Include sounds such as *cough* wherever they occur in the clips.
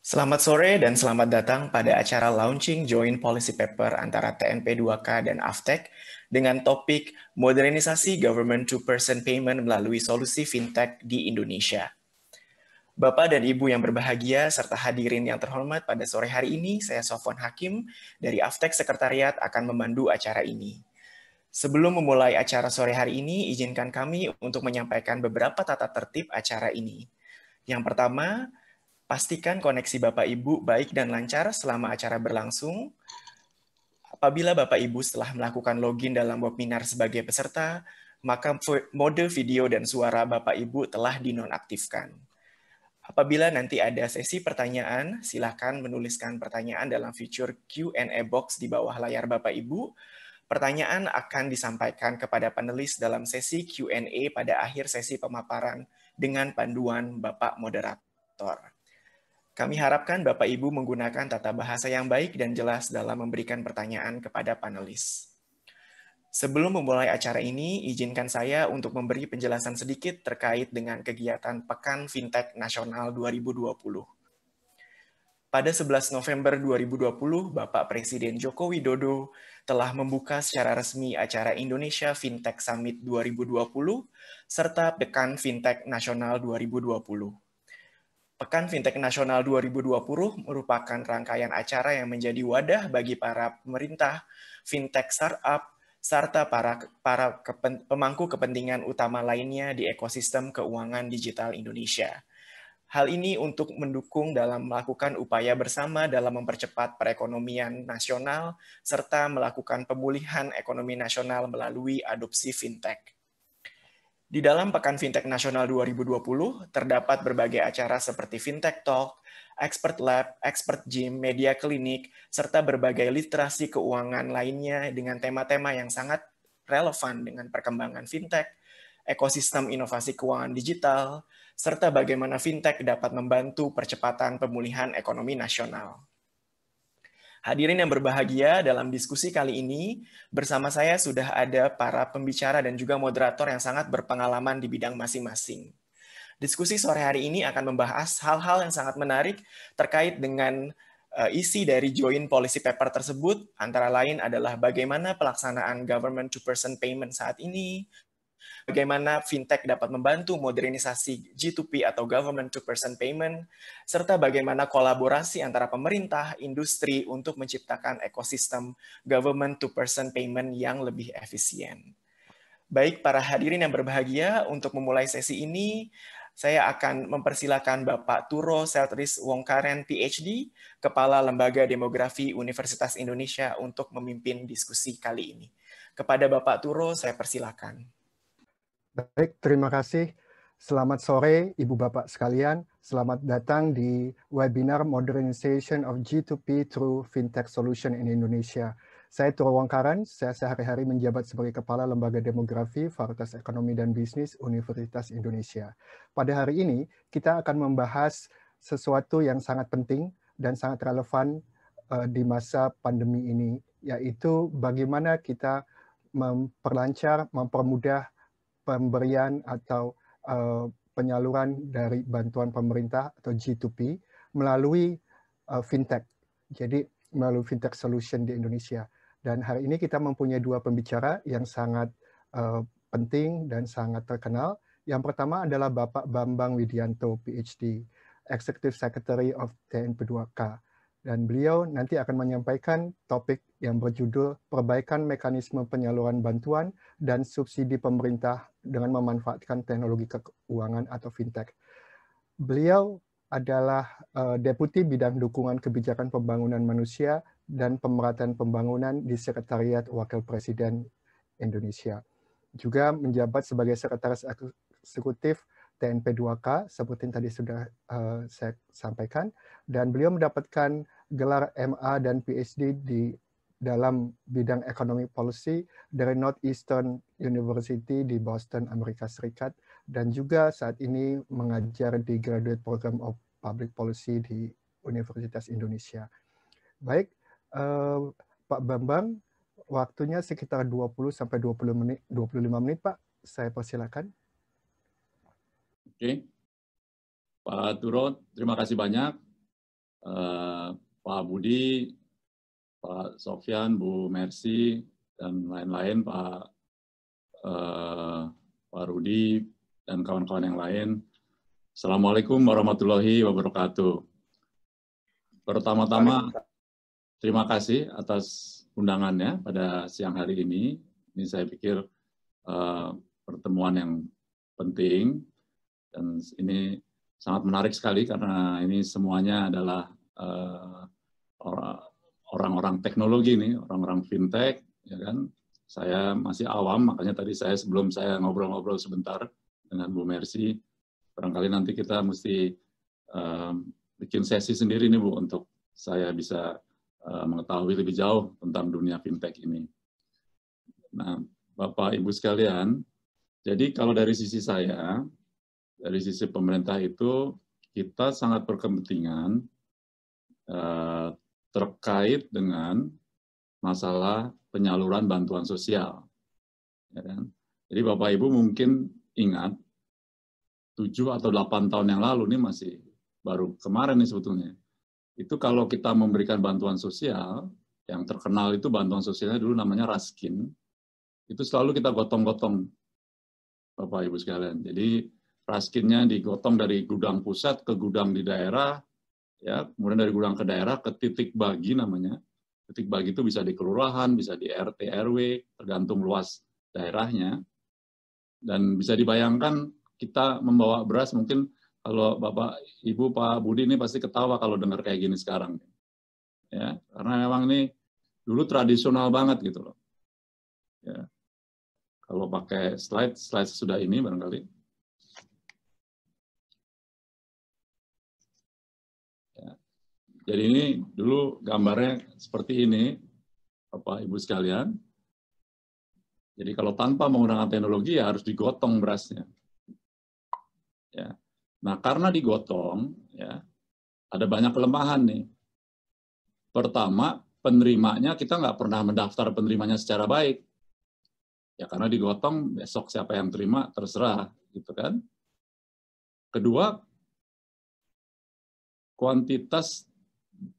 Selamat sore dan selamat datang pada acara launching Joint Policy Paper antara TNP2K dan Aftec dengan topik Modernisasi Government to Person Payment melalui solusi fintech di Indonesia. Bapak dan Ibu yang berbahagia serta hadirin yang terhormat pada sore hari ini, saya Sofwan Hakim dari Aftec Sekretariat akan memandu acara ini. Sebelum memulai acara sore hari ini, izinkan kami untuk menyampaikan beberapa tata tertib acara ini. Yang pertama, Pastikan koneksi Bapak Ibu baik dan lancar selama acara berlangsung. Apabila Bapak Ibu setelah melakukan login dalam webinar sebagai peserta, maka mode video dan suara Bapak Ibu telah dinonaktifkan. Apabila nanti ada sesi pertanyaan, silakan menuliskan pertanyaan dalam fitur Q&A box di bawah layar Bapak Ibu. Pertanyaan akan disampaikan kepada panelis dalam sesi Q&A pada akhir sesi pemaparan dengan panduan Bapak moderator. Kami harapkan Bapak Ibu menggunakan tata bahasa yang baik dan jelas dalam memberikan pertanyaan kepada panelis. Sebelum memulai acara ini, izinkan saya untuk memberi penjelasan sedikit terkait dengan kegiatan Pekan Fintech Nasional 2020. Pada 11 November 2020, Bapak Presiden Joko Widodo telah membuka secara resmi acara Indonesia Fintech Summit 2020 serta Pekan Fintech Nasional 2020. Pekan Fintech Nasional 2020 merupakan rangkaian acara yang menjadi wadah bagi para pemerintah, fintech startup, serta para para kepen, pemangku kepentingan utama lainnya di ekosistem keuangan digital Indonesia. Hal ini untuk mendukung dalam melakukan upaya bersama dalam mempercepat perekonomian nasional serta melakukan pemulihan ekonomi nasional melalui adopsi fintech. Di dalam Pekan Fintech Nasional 2020, terdapat berbagai acara seperti Fintech Talk, Expert Lab, Expert Gym, Media Klinik, serta berbagai literasi keuangan lainnya dengan tema-tema yang sangat relevan dengan perkembangan fintech, ekosistem inovasi keuangan digital, serta bagaimana fintech dapat membantu percepatan pemulihan ekonomi nasional. Hadirin yang berbahagia, dalam diskusi kali ini bersama saya sudah ada para pembicara dan juga moderator yang sangat berpengalaman di bidang masing-masing. Diskusi sore hari ini akan membahas hal-hal yang sangat menarik terkait dengan eh, isi dari join policy paper tersebut, antara lain adalah bagaimana pelaksanaan government to person payment saat ini, bagaimana fintech dapat membantu modernisasi G2P atau government to person payment, serta bagaimana kolaborasi antara pemerintah, industri untuk menciptakan ekosistem government to person payment yang lebih efisien. Baik para hadirin yang berbahagia, untuk memulai sesi ini, saya akan mempersilakan Bapak Turo Seltris Wongkaren, PhD, Kepala Lembaga Demografi Universitas Indonesia untuk memimpin diskusi kali ini. Kepada Bapak Turo, saya persilakan. Baik, terima kasih. Selamat sore Ibu Bapak sekalian. Selamat datang di webinar Modernization of G2P through Fintech Solution in Indonesia. Saya Turo Wangkaran, saya sehari-hari menjabat sebagai Kepala Lembaga Demografi Fakultas Ekonomi dan Bisnis Universitas Indonesia. Pada hari ini, kita akan membahas sesuatu yang sangat penting dan sangat relevan uh, di masa pandemi ini, yaitu bagaimana kita memperlancar, mempermudah pemberian atau uh, penyaluran dari bantuan pemerintah atau G2P melalui uh, fintech. Jadi melalui fintech solution di Indonesia. Dan hari ini kita mempunyai dua pembicara yang sangat uh, penting dan sangat terkenal. Yang pertama adalah Bapak Bambang Widianto, PhD, Executive Secretary of TNP2K dan beliau nanti akan menyampaikan topik yang berjudul Perbaikan Mekanisme Penyaluran Bantuan dan Subsidi Pemerintah dengan Memanfaatkan Teknologi Keuangan atau Fintech. Beliau adalah uh, Deputi Bidang Dukungan Kebijakan Pembangunan Manusia dan Pemerataan Pembangunan di Sekretariat Wakil Presiden Indonesia. Juga menjabat sebagai Sekretaris Eksekutif TNP2K seperti yang tadi sudah uh, saya sampaikan dan beliau mendapatkan gelar MA dan PhD di dalam bidang ekonomi policy dari Northeastern University di Boston, Amerika Serikat dan juga saat ini mengajar di Graduate Program of Public Policy di Universitas Indonesia. Baik, uh, Pak Bambang, waktunya sekitar 20 sampai 20 menit 25 menit Pak. Saya persilakan. Oke. Pak Turut, terima kasih banyak. Uh, Pak Budi, Pak Sofian, Bu Mercy, dan lain-lain, Pak uh, Pak Rudi, dan kawan-kawan yang lain. Assalamualaikum warahmatullahi wabarakatuh. Pertama-tama, terima kasih atas undangannya pada siang hari ini. Ini saya pikir uh, pertemuan yang penting dan ini sangat menarik sekali karena ini semuanya adalah eh, orang orang-orang teknologi nih, orang-orang fintech, ya kan. Saya masih awam, makanya tadi saya sebelum saya ngobrol-ngobrol sebentar dengan Bu Mercy, barangkali nanti kita mesti uh, bikin sesi sendiri nih Bu untuk saya bisa uh, mengetahui lebih jauh tentang dunia fintech ini. Nah, Bapak Ibu sekalian, jadi kalau dari sisi saya, dari sisi pemerintah itu kita sangat berkepentingan eh, terkait dengan masalah penyaluran bantuan sosial. Ya kan? Jadi Bapak Ibu mungkin ingat 7 atau 8 tahun yang lalu ini masih baru kemarin nih sebetulnya. Itu kalau kita memberikan bantuan sosial, yang terkenal itu bantuan sosialnya dulu namanya Raskin, itu selalu kita gotong-gotong Bapak Ibu sekalian. Jadi raskinnya digotong dari gudang pusat ke gudang di daerah, ya kemudian dari gudang ke daerah ke titik bagi namanya. Titik bagi itu bisa di kelurahan, bisa di RT, RW, tergantung luas daerahnya. Dan bisa dibayangkan kita membawa beras mungkin kalau Bapak, Ibu, Pak Budi ini pasti ketawa kalau dengar kayak gini sekarang. Ya, karena memang ini dulu tradisional banget gitu loh. Ya. Kalau pakai slide, slide sudah ini barangkali. Jadi ini dulu gambarnya seperti ini, Bapak Ibu sekalian. Jadi kalau tanpa menggunakan teknologi ya harus digotong berasnya. Ya. Nah karena digotong, ya ada banyak kelemahan nih. Pertama, penerimanya kita nggak pernah mendaftar penerimanya secara baik. Ya karena digotong besok siapa yang terima terserah gitu kan. Kedua, kuantitas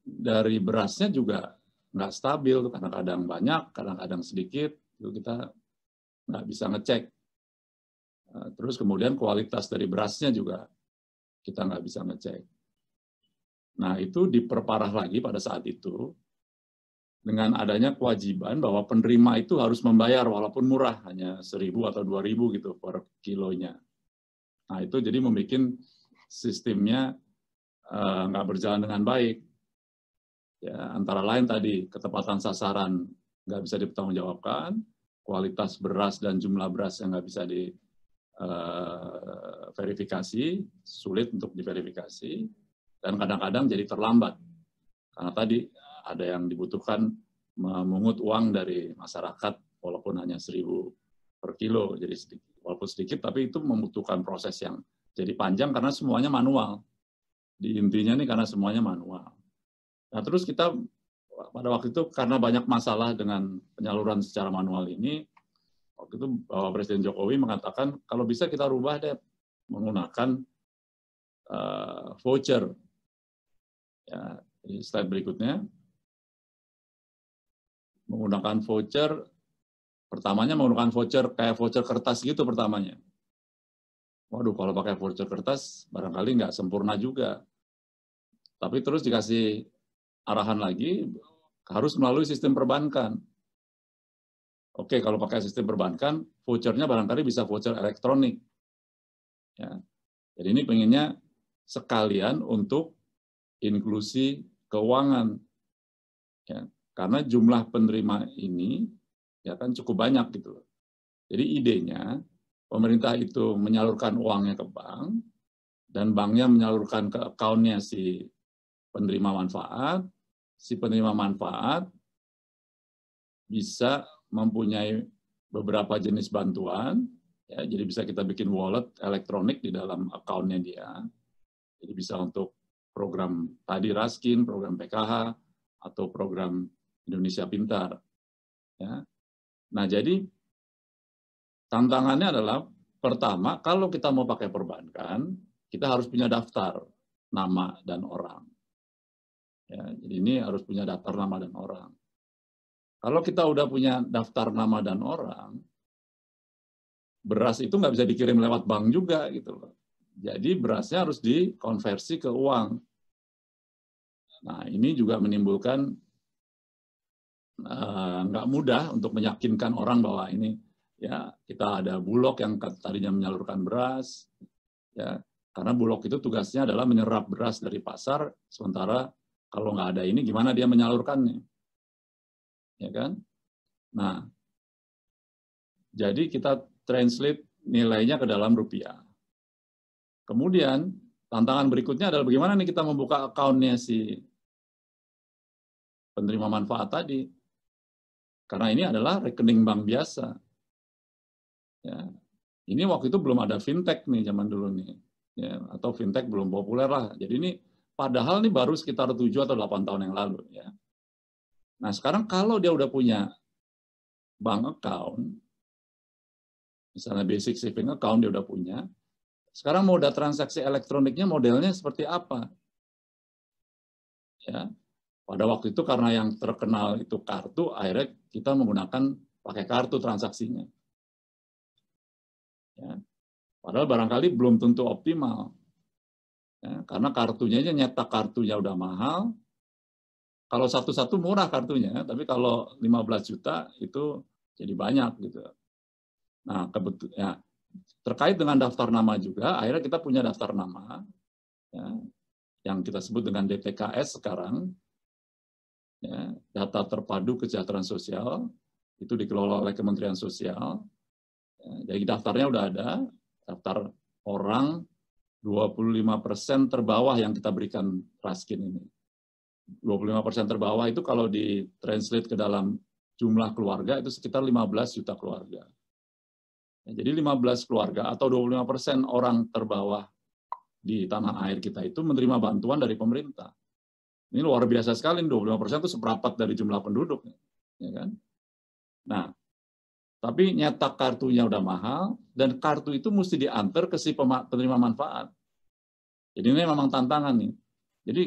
dari berasnya juga nggak stabil, kadang-kadang banyak, kadang-kadang sedikit, itu kita nggak bisa ngecek. Nah, terus kemudian kualitas dari berasnya juga kita nggak bisa ngecek. Nah itu diperparah lagi pada saat itu dengan adanya kewajiban bahwa penerima itu harus membayar walaupun murah, hanya seribu atau dua ribu gitu per kilonya. Nah itu jadi membuat sistemnya eh, nggak berjalan dengan baik Ya, antara lain tadi ketepatan sasaran nggak bisa dipertanggungjawabkan, kualitas beras dan jumlah beras yang nggak bisa diverifikasi eh, sulit untuk diverifikasi, dan kadang-kadang jadi terlambat. Karena tadi ada yang dibutuhkan memungut uang dari masyarakat walaupun hanya seribu per kilo, jadi sedikit, walaupun sedikit, tapi itu membutuhkan proses yang jadi panjang karena semuanya manual. Di intinya ini karena semuanya manual. Nah, terus kita pada waktu itu karena banyak masalah dengan penyaluran secara manual ini, waktu itu Bapak eh, Presiden Jokowi mengatakan kalau bisa kita rubah deh menggunakan uh, voucher. Ya, di slide berikutnya menggunakan voucher pertamanya menggunakan voucher kayak voucher kertas gitu pertamanya. Waduh, kalau pakai voucher kertas barangkali nggak sempurna juga. Tapi terus dikasih arahan lagi harus melalui sistem perbankan. Oke, kalau pakai sistem perbankan, vouchernya barangkali bisa voucher elektronik. Ya. Jadi ini pengennya sekalian untuk inklusi keuangan. Ya. Karena jumlah penerima ini ya kan cukup banyak gitu loh. Jadi idenya pemerintah itu menyalurkan uangnya ke bank dan banknya menyalurkan ke akunnya si penerima manfaat, si penerima manfaat bisa mempunyai beberapa jenis bantuan, ya, jadi bisa kita bikin wallet elektronik di dalam akunnya dia. Jadi bisa untuk program tadi Raskin, program PKH, atau program Indonesia Pintar. Ya. Nah, jadi tantangannya adalah pertama, kalau kita mau pakai perbankan, kita harus punya daftar nama dan orang. Ya, jadi ini harus punya daftar nama dan orang. Kalau kita udah punya daftar nama dan orang, beras itu nggak bisa dikirim lewat bank juga gitu loh. Jadi berasnya harus dikonversi ke uang. Nah ini juga menimbulkan uh, nggak mudah untuk meyakinkan orang bahwa ini ya kita ada bulog yang tadinya menyalurkan beras, ya karena bulog itu tugasnya adalah menyerap beras dari pasar, sementara kalau nggak ada ini, gimana dia menyalurkannya? Ya kan? Nah, jadi kita translate nilainya ke dalam rupiah. Kemudian tantangan berikutnya adalah bagaimana nih kita membuka akunnya si penerima manfaat tadi. Karena ini adalah rekening bank biasa. Ya. Ini waktu itu belum ada fintech nih zaman dulu nih. Ya, atau fintech belum populer lah. Jadi ini Padahal ini baru sekitar 7 atau 8 tahun yang lalu. ya. Nah sekarang kalau dia udah punya bank account, misalnya basic saving account dia udah punya, sekarang moda transaksi elektroniknya modelnya seperti apa? Ya, pada waktu itu karena yang terkenal itu kartu, akhirnya kita menggunakan pakai kartu transaksinya. Ya. Padahal barangkali belum tentu optimal. Ya, karena kartunya aja nyetak kartunya udah mahal. Kalau satu-satu murah kartunya, tapi kalau 15 juta itu jadi banyak gitu. Nah, kebetul ya terkait dengan daftar nama juga, akhirnya kita punya daftar nama ya, yang kita sebut dengan DTKS sekarang. Ya, data terpadu kesejahteraan sosial itu dikelola oleh Kementerian Sosial. Ya, jadi daftarnya udah ada, daftar orang 25% persen terbawah yang kita berikan raskin ini. 25% persen terbawah itu kalau ditranslate ke dalam jumlah keluarga itu sekitar 15 juta keluarga. Ya, jadi 15 keluarga atau 25% persen orang terbawah di tanah air kita itu menerima bantuan dari pemerintah. Ini luar biasa sekali, 25% persen itu seperapat dari jumlah penduduk. Ya kan? Nah, tapi nyetak kartunya udah mahal, dan kartu itu mesti diantar ke si penerima manfaat. Jadi ini memang tantangan nih. Jadi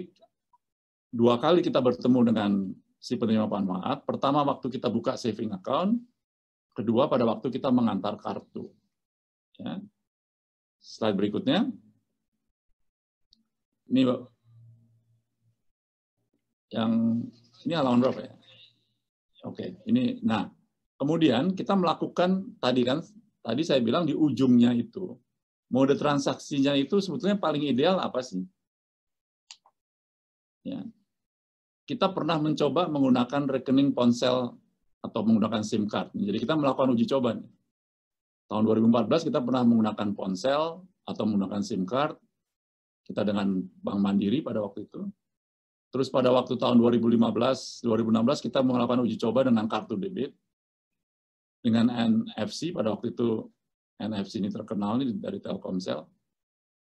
dua kali kita bertemu dengan si penerima manfaat. Pertama waktu kita buka saving account, kedua pada waktu kita mengantar kartu. Ya. Slide berikutnya. Ini yang ini halaman berapa ya? Oke, ini nah Kemudian kita melakukan tadi kan tadi saya bilang di ujungnya itu mode transaksinya itu sebetulnya paling ideal apa sih? Ya. Kita pernah mencoba menggunakan rekening ponsel atau menggunakan SIM card. Jadi kita melakukan uji coba. Nih. Tahun 2014 kita pernah menggunakan ponsel atau menggunakan SIM card. Kita dengan Bank Mandiri pada waktu itu. Terus pada waktu tahun 2015, 2016 kita melakukan uji coba dengan kartu debit dengan NFC pada waktu itu NFC ini terkenal nih dari Telkomsel.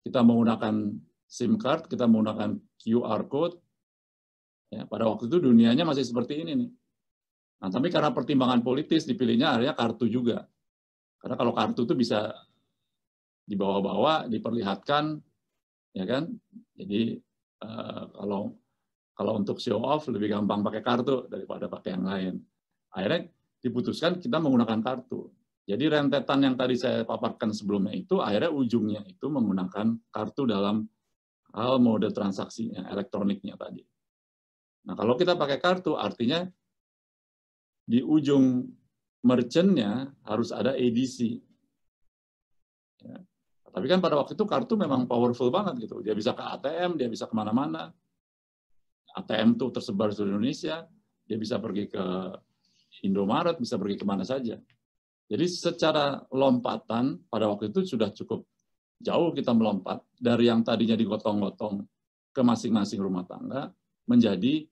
Kita menggunakan SIM card, kita menggunakan QR code. Ya, pada waktu itu dunianya masih seperti ini nih. Nah, tapi karena pertimbangan politis dipilihnya area kartu juga. Karena kalau kartu itu bisa dibawa-bawa, diperlihatkan, ya kan? Jadi eh, kalau kalau untuk show off lebih gampang pakai kartu daripada pakai yang lain. Akhirnya diputuskan kita menggunakan kartu. Jadi rentetan yang tadi saya paparkan sebelumnya itu akhirnya ujungnya itu menggunakan kartu dalam hal mode transaksinya, elektroniknya tadi. Nah, kalau kita pakai kartu artinya di ujung merchantnya harus ada ADC. Ya. Tapi kan pada waktu itu kartu memang powerful banget gitu. Dia bisa ke ATM, dia bisa kemana-mana. ATM tuh tersebar di Indonesia, dia bisa pergi ke Indomaret, bisa pergi kemana saja. Jadi secara lompatan pada waktu itu sudah cukup jauh kita melompat dari yang tadinya digotong-gotong ke masing-masing rumah tangga menjadi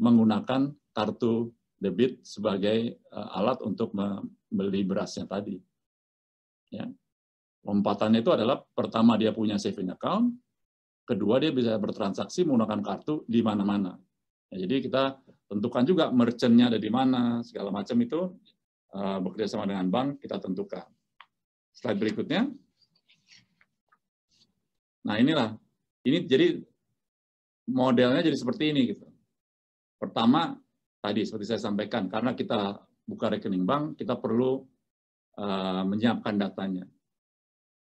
menggunakan kartu debit sebagai eh, alat untuk membeli berasnya tadi. Ya. Lompatannya itu adalah pertama dia punya saving account, kedua dia bisa bertransaksi menggunakan kartu di mana-mana. Ya, jadi kita tentukan juga merchantnya ada di mana, segala macam itu eh, bekerja sama dengan bank kita tentukan. Slide berikutnya. Nah inilah, ini jadi modelnya jadi seperti ini gitu. Pertama tadi seperti saya sampaikan karena kita buka rekening bank kita perlu uh, menyiapkan datanya,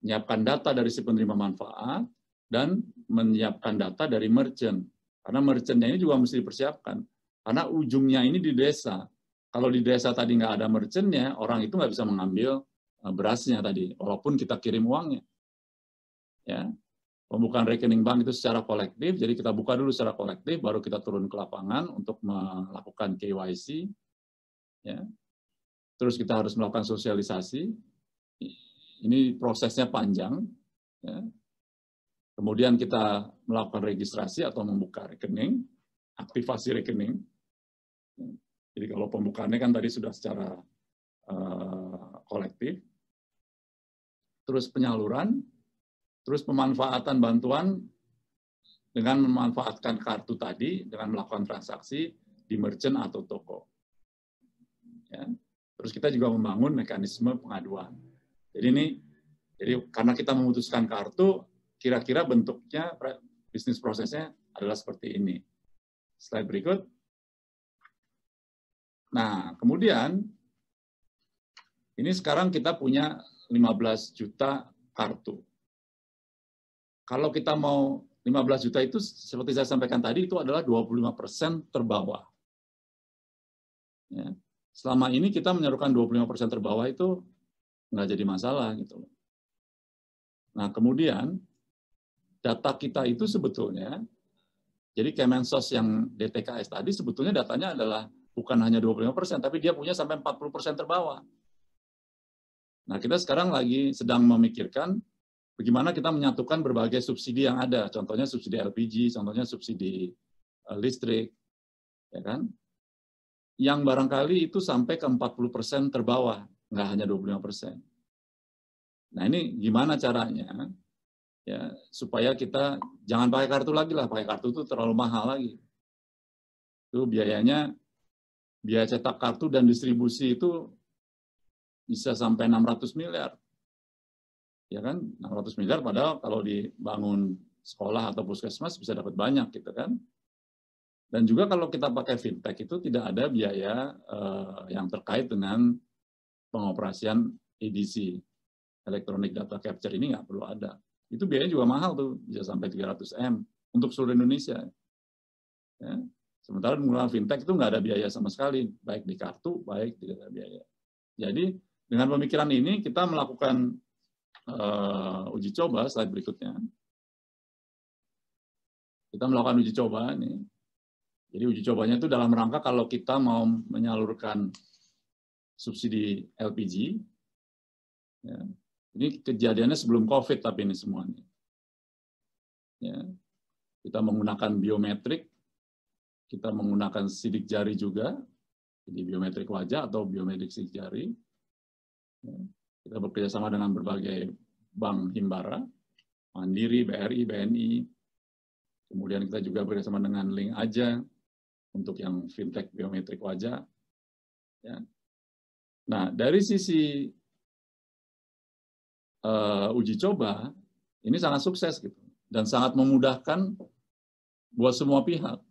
menyiapkan data dari si penerima manfaat dan menyiapkan data dari merchant karena merchantnya ini juga mesti dipersiapkan karena hmm. ujungnya ini di desa. Kalau di desa tadi nggak ada merchantnya, orang itu nggak bisa mengambil eh, berasnya tadi, walaupun kita kirim uangnya. Ya, pembukaan rekening bank itu secara kolektif, jadi kita buka dulu secara kolektif, baru kita turun ke lapangan untuk melakukan KYC. Ya. Terus kita harus melakukan sosialisasi. Ini prosesnya panjang. Ya. Kemudian kita melakukan registrasi atau membuka rekening, aktivasi rekening. Jadi kalau pembukaannya kan tadi sudah secara uh, kolektif, terus penyaluran, terus pemanfaatan bantuan dengan memanfaatkan kartu tadi dengan melakukan transaksi di merchant atau toko. Ya. Terus kita juga membangun mekanisme pengaduan. Jadi ini jadi karena kita memutuskan kartu, kira-kira bentuknya bisnis prosesnya adalah seperti ini. Slide berikut. Nah, kemudian ini sekarang kita punya 15 juta kartu. Kalau kita mau 15 juta itu seperti saya sampaikan tadi itu adalah 25 persen terbawah. Ya. Selama ini kita menyerukan 25 persen terbawah itu nggak jadi masalah gitu. Nah kemudian data kita itu sebetulnya, jadi Kemensos yang DTKS tadi sebetulnya datanya adalah bukan hanya 25%, tapi dia punya sampai 40% terbawah. Nah, kita sekarang lagi sedang memikirkan bagaimana kita menyatukan berbagai subsidi yang ada. Contohnya subsidi LPG, contohnya subsidi eh, listrik, ya kan? Yang barangkali itu sampai ke 40% terbawah, nggak hanya 25%. Nah, ini gimana caranya? Ya, supaya kita jangan pakai kartu lagi lah, pakai kartu itu terlalu mahal lagi. Itu biayanya biaya cetak kartu dan distribusi itu bisa sampai 600 miliar. Ya kan? 600 miliar padahal kalau dibangun sekolah atau puskesmas bisa dapat banyak gitu kan. Dan juga kalau kita pakai fintech itu tidak ada biaya eh, yang terkait dengan pengoperasian EDC. Electronic Data Capture ini nggak perlu ada. Itu biayanya juga mahal tuh, bisa sampai 300 M untuk seluruh Indonesia. Ya. Sementara menggunakan fintech itu nggak ada biaya sama sekali, baik di kartu, baik tidak ada biaya. Jadi dengan pemikiran ini kita melakukan uh, uji coba slide berikutnya. Kita melakukan uji coba ini. Jadi uji cobanya itu dalam rangka kalau kita mau menyalurkan subsidi LPG. Ya. Ini kejadiannya sebelum COVID tapi ini semuanya. Ya. Kita menggunakan biometrik kita menggunakan sidik jari juga, jadi biometrik wajah atau biometrik sidik jari. Ya, kita bekerja sama dengan berbagai bank Himbara, Mandiri, BRI, BNI. Kemudian kita juga bekerja sama dengan Link Aja untuk yang fintech biometrik wajah. Ya. Nah, dari sisi uh, uji coba, ini sangat sukses gitu dan sangat memudahkan buat semua pihak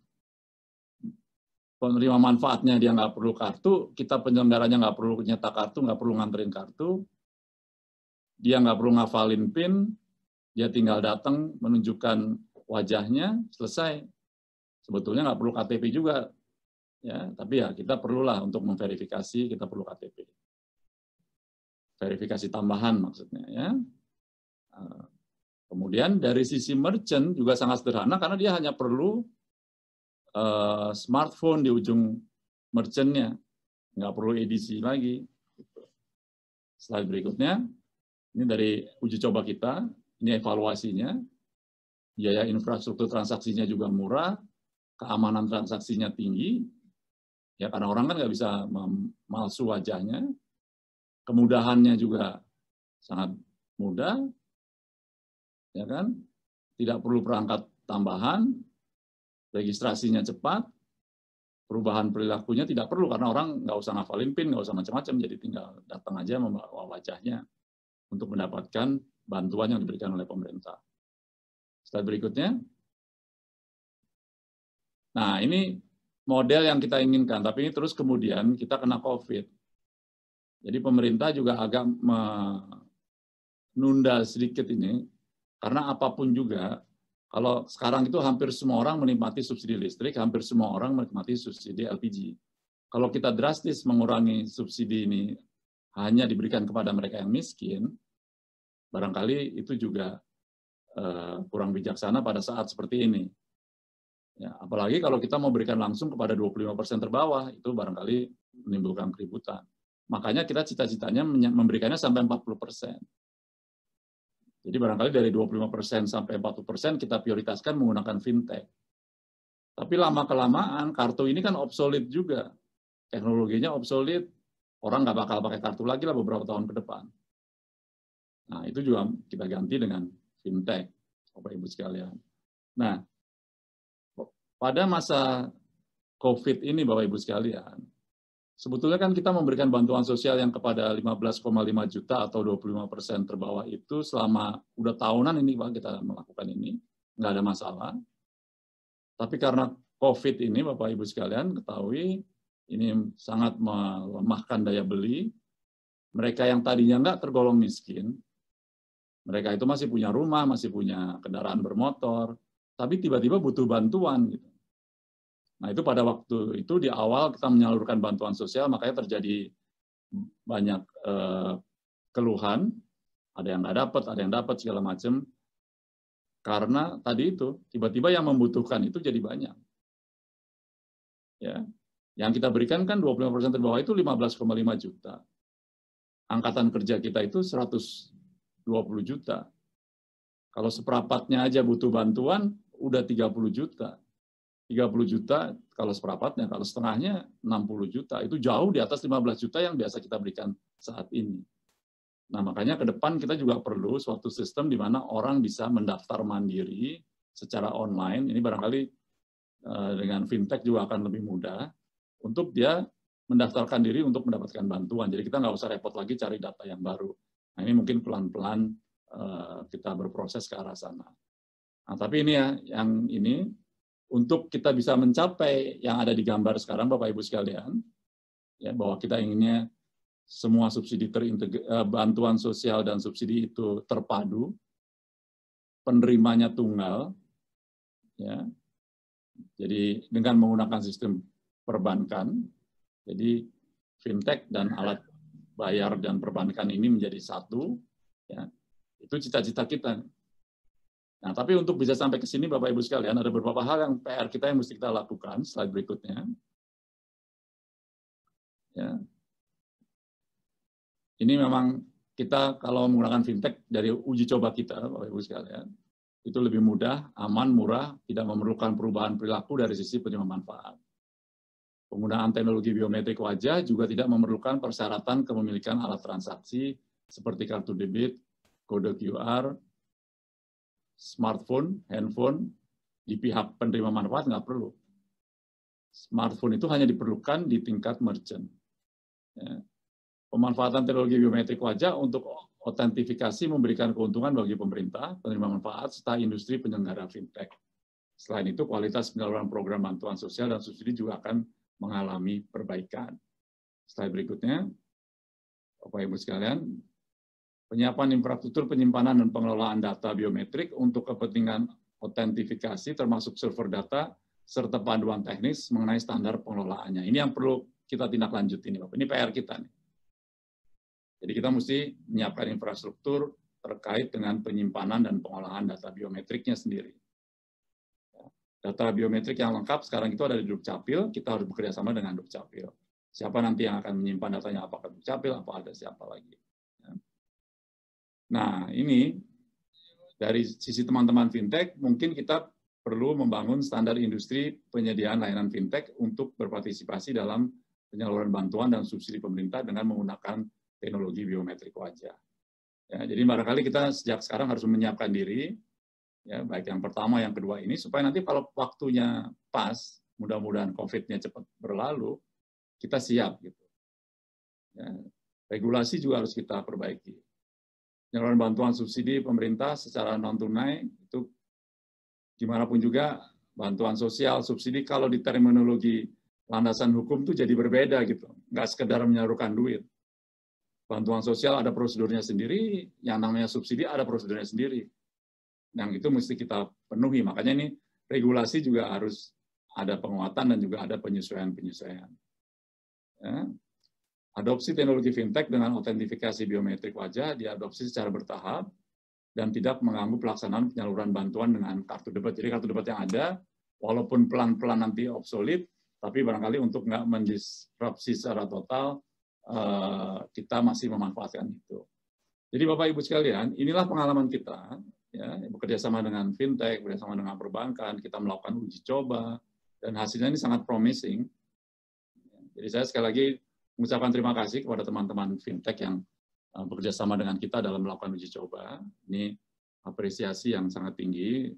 penerima manfaatnya dia nggak perlu kartu, kita penyelenggaranya nggak perlu nyetak kartu, nggak perlu nganterin kartu, dia nggak perlu ngafalin PIN, dia tinggal datang menunjukkan wajahnya, selesai. Sebetulnya nggak perlu KTP juga, ya tapi ya kita perlulah untuk memverifikasi, kita perlu KTP. Verifikasi tambahan maksudnya ya. Kemudian dari sisi merchant juga sangat sederhana karena dia hanya perlu Eh, smartphone di ujung merchantnya, nggak perlu edisi lagi. Slide berikutnya, ini dari uji coba kita, ini evaluasinya, biaya infrastruktur transaksinya juga murah, keamanan transaksinya tinggi, ya karena orang kan nggak bisa memalsu wajahnya, kemudahannya juga sangat mudah, ya kan, tidak perlu perangkat tambahan, registrasinya cepat, perubahan perilakunya tidak perlu karena orang nggak usah ngafalin PIN, nggak usah macam-macam, jadi tinggal datang aja membawa wajahnya untuk mendapatkan bantuan yang diberikan oleh pemerintah. Setelah berikutnya. Nah, ini model yang kita inginkan, tapi ini terus kemudian kita kena COVID. Jadi pemerintah juga agak menunda sedikit ini, karena apapun juga kalau sekarang itu hampir semua orang menikmati subsidi listrik, hampir semua orang menikmati subsidi LPG. Kalau kita drastis mengurangi subsidi ini hanya diberikan kepada mereka yang miskin, barangkali itu juga eh, kurang bijaksana pada saat seperti ini. Ya, apalagi kalau kita mau berikan langsung kepada 25% terbawah, itu barangkali menimbulkan keributan. Makanya kita cita-citanya memberikannya sampai 40%. Jadi barangkali dari 25% sampai 40% kita prioritaskan menggunakan fintech. Tapi lama-kelamaan kartu ini kan obsolete juga. Teknologinya obsolete, orang nggak bakal pakai kartu lagi lah beberapa tahun ke depan. Nah, itu juga kita ganti dengan fintech, Bapak Ibu sekalian. Nah, pada masa COVID ini Bapak Ibu sekalian, Sebetulnya kan kita memberikan bantuan sosial yang kepada 15,5 juta atau 25 persen terbawah itu selama udah tahunan ini Pak kita melakukan ini, nggak ada masalah. Tapi karena COVID ini Bapak Ibu sekalian ketahui ini sangat melemahkan daya beli. Mereka yang tadinya nggak tergolong miskin, mereka itu masih punya rumah, masih punya kendaraan bermotor, tapi tiba-tiba butuh bantuan. Gitu. Nah, itu pada waktu itu di awal kita menyalurkan bantuan sosial, makanya terjadi banyak eh, keluhan, ada yang nggak dapat, ada yang dapat segala macam. Karena tadi itu tiba-tiba yang membutuhkan itu jadi banyak. Ya. Yang kita berikan kan 25% terbawah itu 15,5 juta. Angkatan kerja kita itu 120 juta. Kalau seperapatnya aja butuh bantuan, udah 30 juta 30 juta kalau seperempatnya, kalau setengahnya 60 juta. Itu jauh di atas 15 juta yang biasa kita berikan saat ini. Nah, makanya ke depan kita juga perlu suatu sistem di mana orang bisa mendaftar mandiri secara online. Ini barangkali eh, dengan fintech juga akan lebih mudah untuk dia mendaftarkan diri untuk mendapatkan bantuan. Jadi kita nggak usah repot lagi cari data yang baru. Nah, ini mungkin pelan-pelan eh, kita berproses ke arah sana. Nah, tapi ini ya, yang ini untuk kita bisa mencapai yang ada di gambar sekarang Bapak Ibu sekalian ya bahwa kita inginnya semua subsidi eh, bantuan sosial dan subsidi itu terpadu penerimanya tunggal ya jadi dengan menggunakan sistem perbankan jadi fintech dan alat bayar dan perbankan ini menjadi satu ya itu cita-cita kita Nah, tapi untuk bisa sampai ke sini Bapak Ibu sekalian ada beberapa hal yang PR kita yang mesti kita lakukan slide berikutnya. Ya. Ini memang kita kalau menggunakan fintech dari uji coba kita Bapak Ibu sekalian itu lebih mudah, aman, murah, tidak memerlukan perubahan perilaku dari sisi penerima manfaat. Penggunaan teknologi biometrik wajah juga tidak memerlukan persyaratan kepemilikan alat transaksi seperti kartu debit, kode QR, smartphone, handphone di pihak penerima manfaat nggak perlu. Smartphone itu hanya diperlukan di tingkat merchant. Ya. Pemanfaatan teknologi biometrik wajah untuk otentifikasi memberikan keuntungan bagi pemerintah, penerima manfaat, serta industri penyelenggara fintech. Selain itu, kualitas penyaluran program bantuan sosial dan subsidi juga akan mengalami perbaikan. Slide berikutnya, Bapak Ibu sekalian, penyiapan infrastruktur penyimpanan dan pengelolaan data biometrik untuk kepentingan otentifikasi, termasuk server data serta panduan teknis mengenai standar pengelolaannya. Ini yang perlu kita tindak lanjuti ini Bapak. Ini PR kita nih. Jadi kita mesti menyiapkan infrastruktur terkait dengan penyimpanan dan pengolahan data biometriknya sendiri. Data biometrik yang lengkap sekarang itu ada di Dukcapil, kita harus bekerja sama dengan Dukcapil. Siapa nanti yang akan menyimpan datanya, apakah Dukcapil, apa ada siapa lagi. Nah, ini dari sisi teman-teman fintech, mungkin kita perlu membangun standar industri penyediaan layanan fintech untuk berpartisipasi dalam penyaluran bantuan dan subsidi pemerintah dengan menggunakan teknologi biometrik wajah. Ya, jadi barangkali kita sejak sekarang harus menyiapkan diri, ya, baik yang pertama, yang kedua ini, supaya nanti kalau waktunya pas, mudah-mudahan COVID-nya cepat berlalu, kita siap gitu. Ya, regulasi juga harus kita perbaiki penyaluran bantuan subsidi pemerintah secara non tunai itu gimana pun juga bantuan sosial subsidi kalau di terminologi landasan hukum itu jadi berbeda gitu nggak sekedar menyalurkan duit bantuan sosial ada prosedurnya sendiri yang namanya subsidi ada prosedurnya sendiri yang itu mesti kita penuhi makanya ini regulasi juga harus ada penguatan dan juga ada penyesuaian penyesuaian ya Adopsi teknologi fintech dengan autentifikasi biometrik wajah diadopsi secara bertahap dan tidak mengganggu pelaksanaan penyaluran bantuan dengan kartu debit. Jadi kartu debit yang ada, walaupun pelan-pelan nanti obsolet, tapi barangkali untuk nggak mendisrupsi secara total, eh, kita masih memanfaatkan itu. Jadi Bapak Ibu sekalian, inilah pengalaman kita, ya, bekerja sama dengan fintech, bekerja sama dengan perbankan, kita melakukan uji coba, dan hasilnya ini sangat promising. Jadi saya sekali lagi mengucapkan terima kasih kepada teman-teman fintech yang uh, bekerja sama dengan kita dalam melakukan uji coba. Ini apresiasi yang sangat tinggi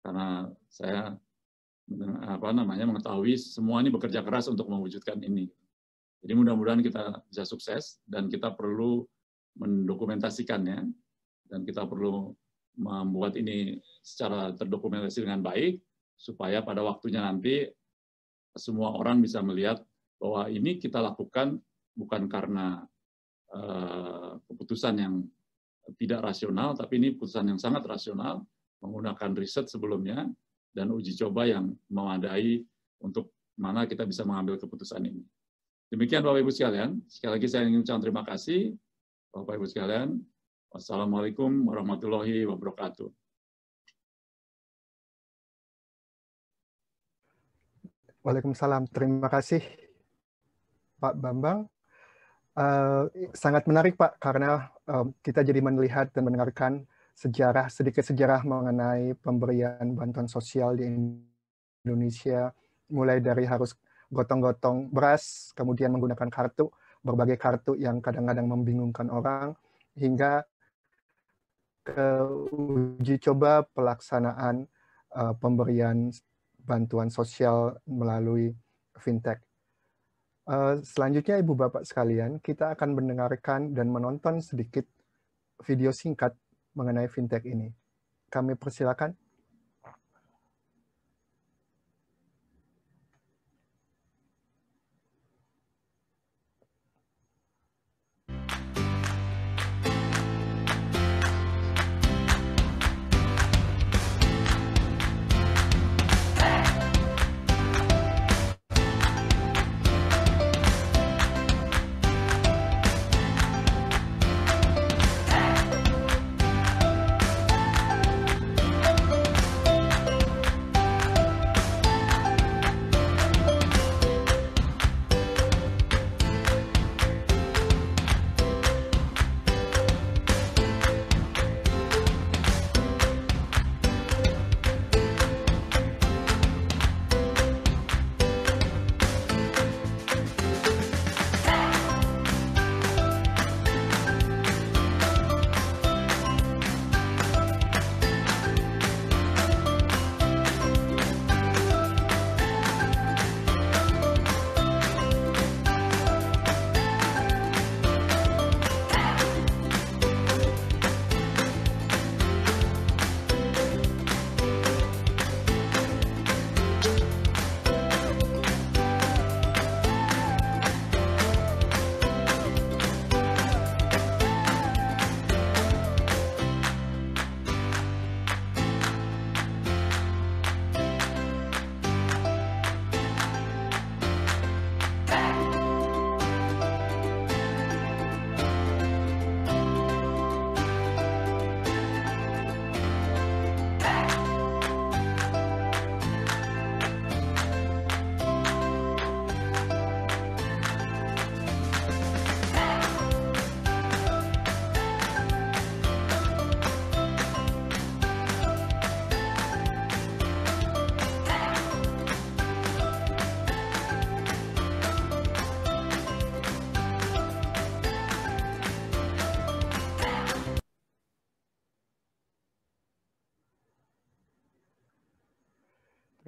karena saya apa namanya mengetahui semua ini bekerja keras untuk mewujudkan ini. Jadi mudah-mudahan kita bisa sukses dan kita perlu mendokumentasikannya dan kita perlu membuat ini secara terdokumentasi dengan baik supaya pada waktunya nanti semua orang bisa melihat bahwa ini kita lakukan bukan karena uh, keputusan yang tidak rasional, tapi ini keputusan yang sangat rasional, menggunakan riset sebelumnya, dan uji coba yang memadai untuk mana kita bisa mengambil keputusan ini. Demikian Bapak-Ibu sekalian. Sekali lagi saya ingin ucapkan terima kasih. Bapak-Ibu sekalian, Wassalamualaikum warahmatullahi wabarakatuh. Waalaikumsalam. Terima kasih Pak Bambang. Uh, sangat menarik Pak, karena uh, kita jadi melihat dan mendengarkan sejarah sedikit sejarah mengenai pemberian bantuan sosial di Indonesia, mulai dari harus gotong-gotong beras, kemudian menggunakan kartu, berbagai kartu yang kadang-kadang membingungkan orang, hingga ke uji coba pelaksanaan uh, pemberian bantuan sosial melalui fintech. Eh, selanjutnya Ibu Bapak sekalian, kita akan mendengarkan dan menonton sedikit video singkat mengenai fintech ini. Kami persilakan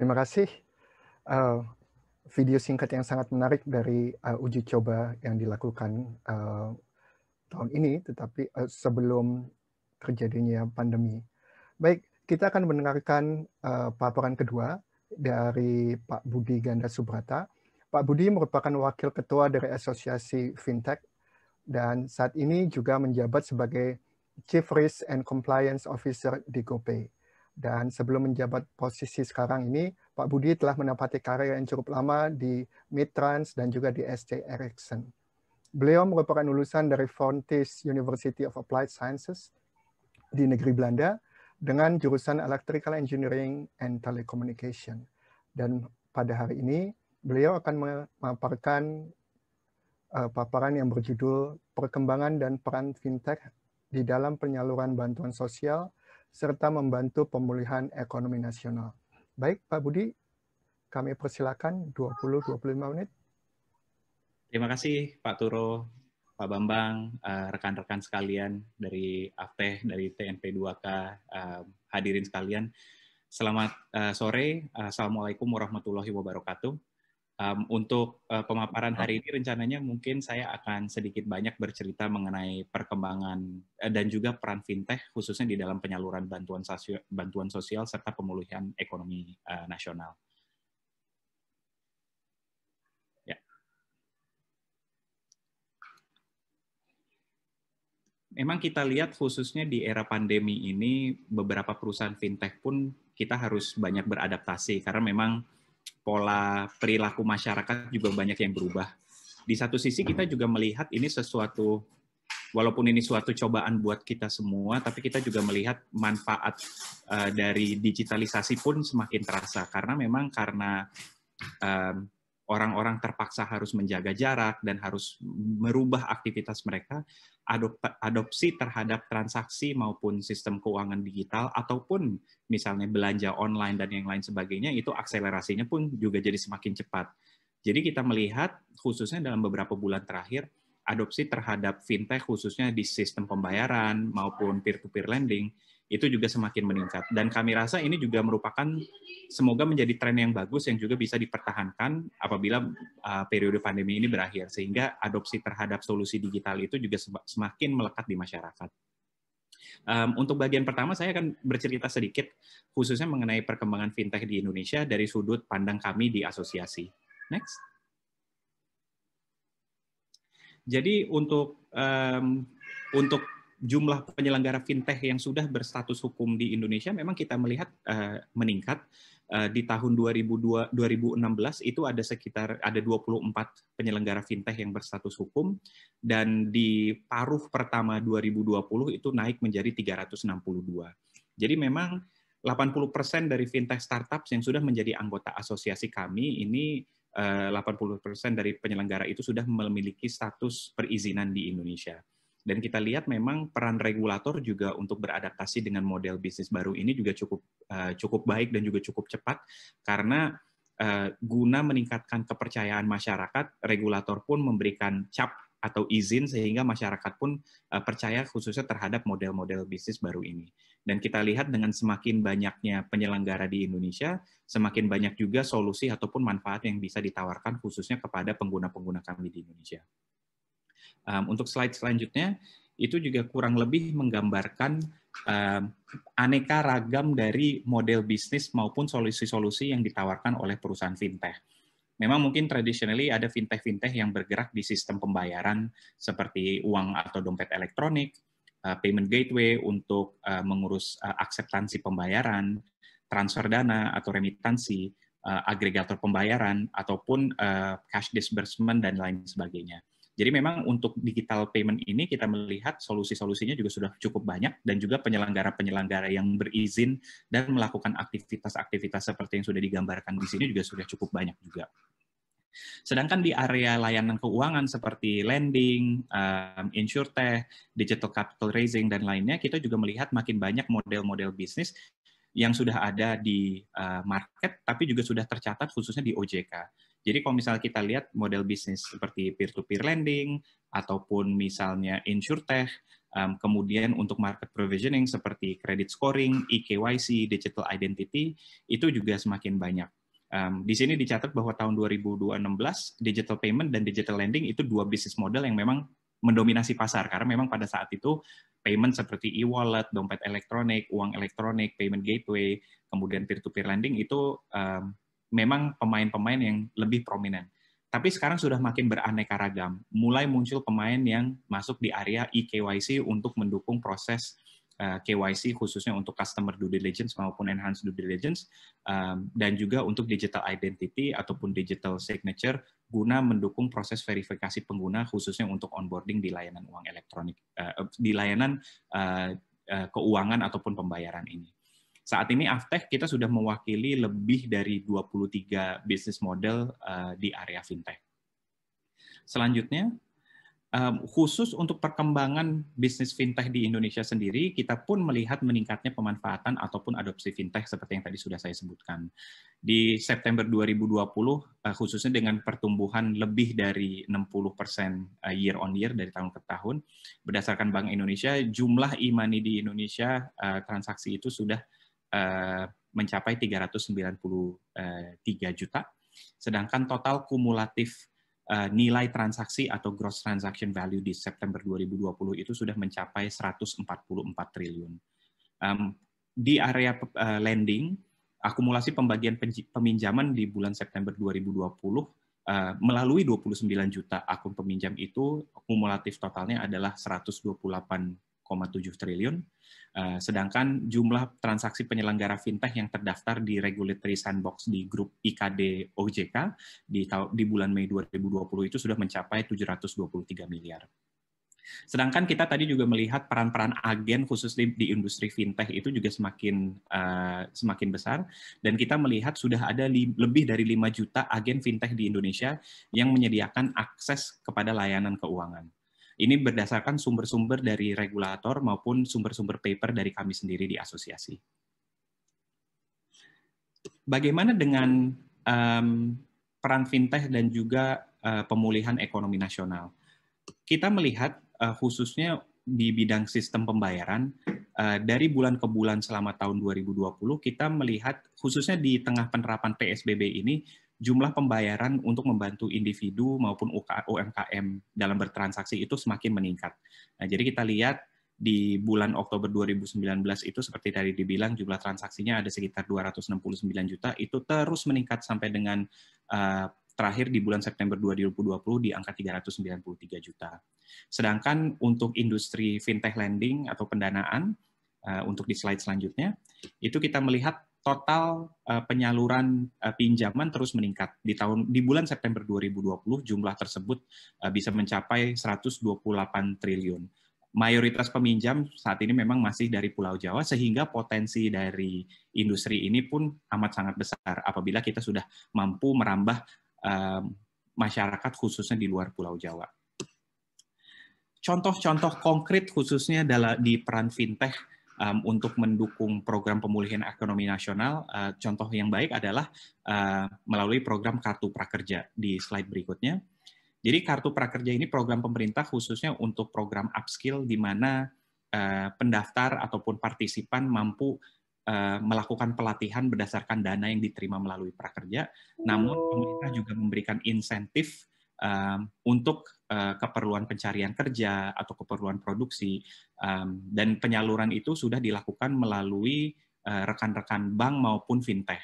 Terima kasih uh, video singkat yang sangat menarik dari uh, uji coba yang dilakukan uh, tahun ini, tetapi uh, sebelum terjadinya pandemi. Baik, kita akan mendengarkan uh, paparan kedua dari Pak Budi Ganda Subrata. Pak Budi merupakan Wakil Ketua dari Asosiasi Fintech dan saat ini juga menjabat sebagai Chief Risk and Compliance Officer di GoPay. Dan sebelum menjabat posisi sekarang ini, Pak Budi telah menempati karya yang cukup lama di Midtrans dan juga di SC Ericsson. Beliau merupakan lulusan dari Fontys University of Applied Sciences di negeri Belanda dengan jurusan Electrical Engineering and Telecommunication. Dan pada hari ini, beliau akan memaparkan uh, paparan yang berjudul Perkembangan dan Peran Fintech di dalam Penyaluran Bantuan Sosial serta membantu pemulihan ekonomi nasional. Baik, Pak Budi, kami persilakan 20-25 menit. Terima kasih Pak Turo, Pak Bambang, eh, rekan-rekan uh, sekalian dari AFTEH, dari TNP2K, uh, eh, hadirin sekalian. Selamat uh, sore, Assalamualaikum warahmatullahi wabarakatuh. Um, untuk uh, pemaparan hari ini rencananya mungkin saya akan sedikit banyak bercerita mengenai perkembangan uh, dan juga peran fintech khususnya di dalam penyaluran bantuan sosial, bantuan sosial serta pemulihan ekonomi uh, nasional. Ya. Memang kita lihat khususnya di era pandemi ini beberapa perusahaan fintech pun kita harus banyak beradaptasi karena memang pola perilaku masyarakat juga banyak yang berubah. Di satu sisi kita juga melihat ini sesuatu walaupun ini suatu cobaan buat kita semua, tapi kita juga melihat manfaat uh, dari digitalisasi pun semakin terasa karena memang karena um, orang-orang terpaksa harus menjaga jarak dan harus merubah aktivitas mereka, adopsi terhadap transaksi maupun sistem keuangan digital ataupun misalnya belanja online dan yang lain sebagainya itu akselerasinya pun juga jadi semakin cepat. Jadi kita melihat khususnya dalam beberapa bulan terakhir adopsi terhadap fintech khususnya di sistem pembayaran maupun peer to -peer lending itu juga semakin meningkat. Dan kami rasa ini juga merupakan semoga menjadi tren yang bagus yang juga bisa dipertahankan apabila uh, periode pandemi ini berakhir sehingga adopsi terhadap solusi digital itu juga semakin melekat di masyarakat. Um, untuk bagian pertama saya akan bercerita sedikit khususnya mengenai perkembangan fintech di Indonesia dari sudut pandang kami di asosiasi. Next. Jadi untuk um, untuk jumlah penyelenggara fintech yang sudah berstatus hukum di Indonesia memang kita melihat eh, meningkat eh, di tahun 2002, 2016 itu ada sekitar ada 24 penyelenggara fintech yang berstatus hukum dan di paruh pertama 2020 itu naik menjadi 362. Jadi memang 80% dari fintech startups yang sudah menjadi anggota asosiasi kami ini 80% eh, dari penyelenggara itu sudah memiliki status perizinan di Indonesia. Dan kita lihat memang peran regulator juga untuk beradaptasi dengan model bisnis baru ini juga cukup uh, cukup baik dan juga cukup cepat karena uh, guna meningkatkan kepercayaan masyarakat, regulator pun memberikan cap atau izin sehingga masyarakat pun uh, percaya khususnya terhadap model-model bisnis baru ini. Dan kita lihat dengan semakin banyaknya penyelenggara di Indonesia, semakin banyak juga solusi ataupun manfaat yang bisa ditawarkan khususnya kepada pengguna-pengguna kami di Indonesia. Um, untuk slide selanjutnya, itu juga kurang lebih menggambarkan um, aneka ragam dari model bisnis maupun solusi-solusi yang ditawarkan oleh perusahaan fintech. Memang mungkin traditionally ada fintech-fintech yang bergerak di sistem pembayaran seperti uang atau dompet elektronik, eh, payment gateway untuk eh, mengurus eh, akseptansi pembayaran, transfer dana atau remitansi, agregator pembayaran, ataupun cash disbursement dan lain sebagainya jadi memang untuk digital payment ini kita melihat solusi-solusinya juga sudah cukup banyak dan juga penyelenggara-penyelenggara yang berizin dan melakukan aktivitas-aktivitas seperti yang sudah digambarkan di sini juga sudah cukup banyak juga. Sedangkan di area layanan keuangan seperti lending, um, insurtech, digital capital raising, dan lainnya, kita juga melihat makin banyak model-model bisnis yang sudah ada di uh, market, tapi juga sudah tercatat khususnya di OJK. Jadi kalau misalnya kita lihat model bisnis seperti peer-to-peer lending ataupun misalnya insurtech, um, kemudian untuk market provisioning seperti credit scoring, eKYC, digital identity, itu juga semakin banyak. Um, di sini dicatat bahwa tahun 2016 digital payment dan digital lending itu dua bisnis model yang memang mendominasi pasar karena memang pada saat itu payment seperti e-wallet, dompet elektronik, uang elektronik, payment gateway, kemudian peer-to-peer -peer lending itu um, memang pemain-pemain yang lebih prominent. Tapi sekarang sudah makin beraneka ragam. Mulai muncul pemain yang masuk di area eKYC untuk mendukung proses eh, KYC khususnya untuk customer due diligence maupun enhanced due diligence eh, dan juga untuk digital identity ataupun digital signature guna mendukung proses verifikasi pengguna khususnya untuk onboarding di layanan uang elektronik eh, di layanan keuangan ataupun pembayaran ini. Saat ini Aftech kita sudah mewakili lebih dari 23 bisnis model eh, di area fintech. Selanjutnya, eh, khusus untuk perkembangan bisnis fintech di Indonesia sendiri, kita pun melihat meningkatnya pemanfaatan ataupun adopsi fintech seperti yang tadi sudah saya sebutkan. Di September 2020, eh, khususnya dengan pertumbuhan lebih dari 60% year on year dari tahun ke tahun, berdasarkan Bank Indonesia, jumlah e-money di Indonesia, transaksi itu sudah Eh, mencapai 393 juta, sedangkan total kumulatif eh, nilai transaksi atau gross transaction value di September 2020 itu sudah mencapai 144 triliun. Di area eh, lending, akumulasi pembagian peminjaman di bulan September 2020 Uh, melalui 29 juta akun peminjam itu kumulatif totalnya adalah 128 triliun, eh, sedangkan jumlah transaksi penyelenggara fintech yang terdaftar di regulatory sandbox di grup IKD OJK di, di bulan Mei 2020 itu sudah mencapai 723 miliar. Sedangkan kita tadi juga melihat peran-peran agen khusus di, di industri fintech itu juga semakin uh, semakin besar dan kita melihat sudah ada li, lebih dari 5 juta agen fintech di Indonesia yang menyediakan akses kepada layanan keuangan. Ini berdasarkan sumber-sumber dari regulator maupun sumber-sumber paper dari kami sendiri di asosiasi. Bagaimana dengan um, peran fintech dan juga uh, pemulihan ekonomi nasional? Kita melihat uh, khususnya di bidang sistem pembayaran uh, dari bulan ke bulan selama tahun 2020 kita melihat khususnya di tengah penerapan PSBB ini jumlah pembayaran untuk membantu individu maupun UMKM dalam bertransaksi itu semakin meningkat. Nah, jadi kita lihat di bulan Oktober 2019 itu seperti tadi dibilang jumlah transaksinya ada sekitar 269 juta itu terus meningkat sampai dengan uh, terakhir di bulan September 2020 di angka 393 juta. Sedangkan untuk industri fintech lending atau pendanaan uh, untuk di slide selanjutnya itu kita melihat total uh, penyaluran uh, pinjaman terus meningkat. Di tahun di bulan September 2020 jumlah tersebut uh, bisa mencapai 128 triliun. Mayoritas peminjam saat ini memang masih dari Pulau Jawa sehingga potensi dari industri ini pun amat sangat besar apabila kita sudah mampu merambah uh, masyarakat khususnya di luar Pulau Jawa. Contoh-contoh konkret khususnya adalah di peran fintech um, untuk mendukung program pemulihan ekonomi nasional. Uh, contoh yang baik adalah uh, melalui program Kartu Prakerja di slide berikutnya. Jadi Kartu Prakerja ini program pemerintah khususnya untuk program upskill di mana uh, pendaftar ataupun partisipan mampu uh, melakukan pelatihan berdasarkan dana yang diterima melalui prakerja. Namun pemerintah juga memberikan insentif um, untuk uh, keperluan pencarian kerja atau keperluan produksi um, dan penyaluran itu sudah dilakukan melalui eh, rekan-rekan uh, bank maupun fintech.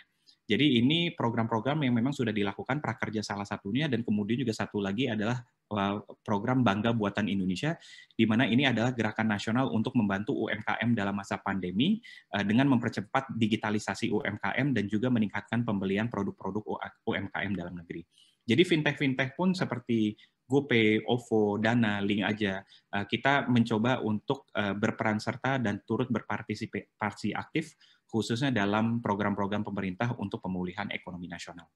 Jadi ini program-program yang memang sudah dilakukan prakerja salah satunya dan kemudian juga satu lagi adalah eh, program Bangga Buatan Indonesia di mana ini adalah gerakan nasional untuk membantu UMKM dalam masa pandemi dengan mempercepat digitalisasi UMKM dan juga meningkatkan pembelian produk-produk UMKM dalam negeri. Jadi fintech-fintech pun seperti GoPay, OVO, Dana, Link aja. Eh, kita mencoba untuk eh, berperan serta dan turut berpartisipasi aktif khususnya dalam program-program pemerintah untuk pemulihan ekonomi nasional.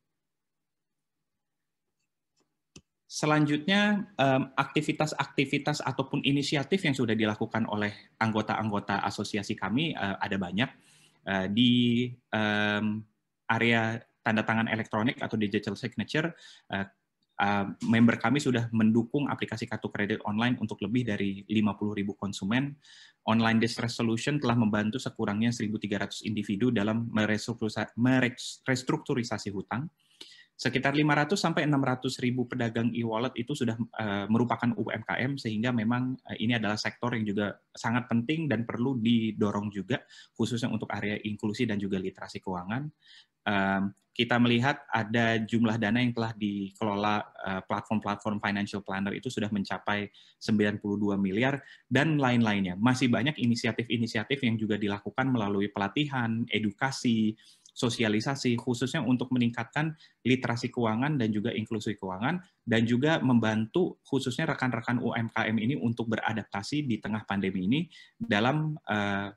Selanjutnya, aktivitas-aktivitas ataupun inisiatif yang sudah dilakukan oleh anggota-anggota asosiasi kami eh, ada banyak. Di area tanda tangan elektronik atau digital signature, eh, eh, member kami sudah mendukung aplikasi kartu kredit online untuk lebih dari 50.000 konsumen. Online Distress Solution telah membantu sekurangnya 1.300 individu dalam merestrukturisasi hutang. Sekitar 500 sampai 600 ribu pedagang e-wallet itu sudah uh, merupakan UMKM sehingga memang uh, ini adalah sektor yang juga sangat penting dan perlu didorong juga khususnya untuk area inklusi dan juga literasi keuangan um, kita melihat ada jumlah dana yang telah dikelola eh, platform-platform financial planner itu sudah mencapai 92 miliar dan lain-lainnya. Masih banyak inisiatif-inisiatif yang juga dilakukan melalui pelatihan, edukasi, sosialisasi khususnya untuk meningkatkan literasi keuangan dan juga inklusi keuangan dan juga membantu khususnya rekan-rekan UMKM ini untuk beradaptasi di tengah pandemi ini dalam uh,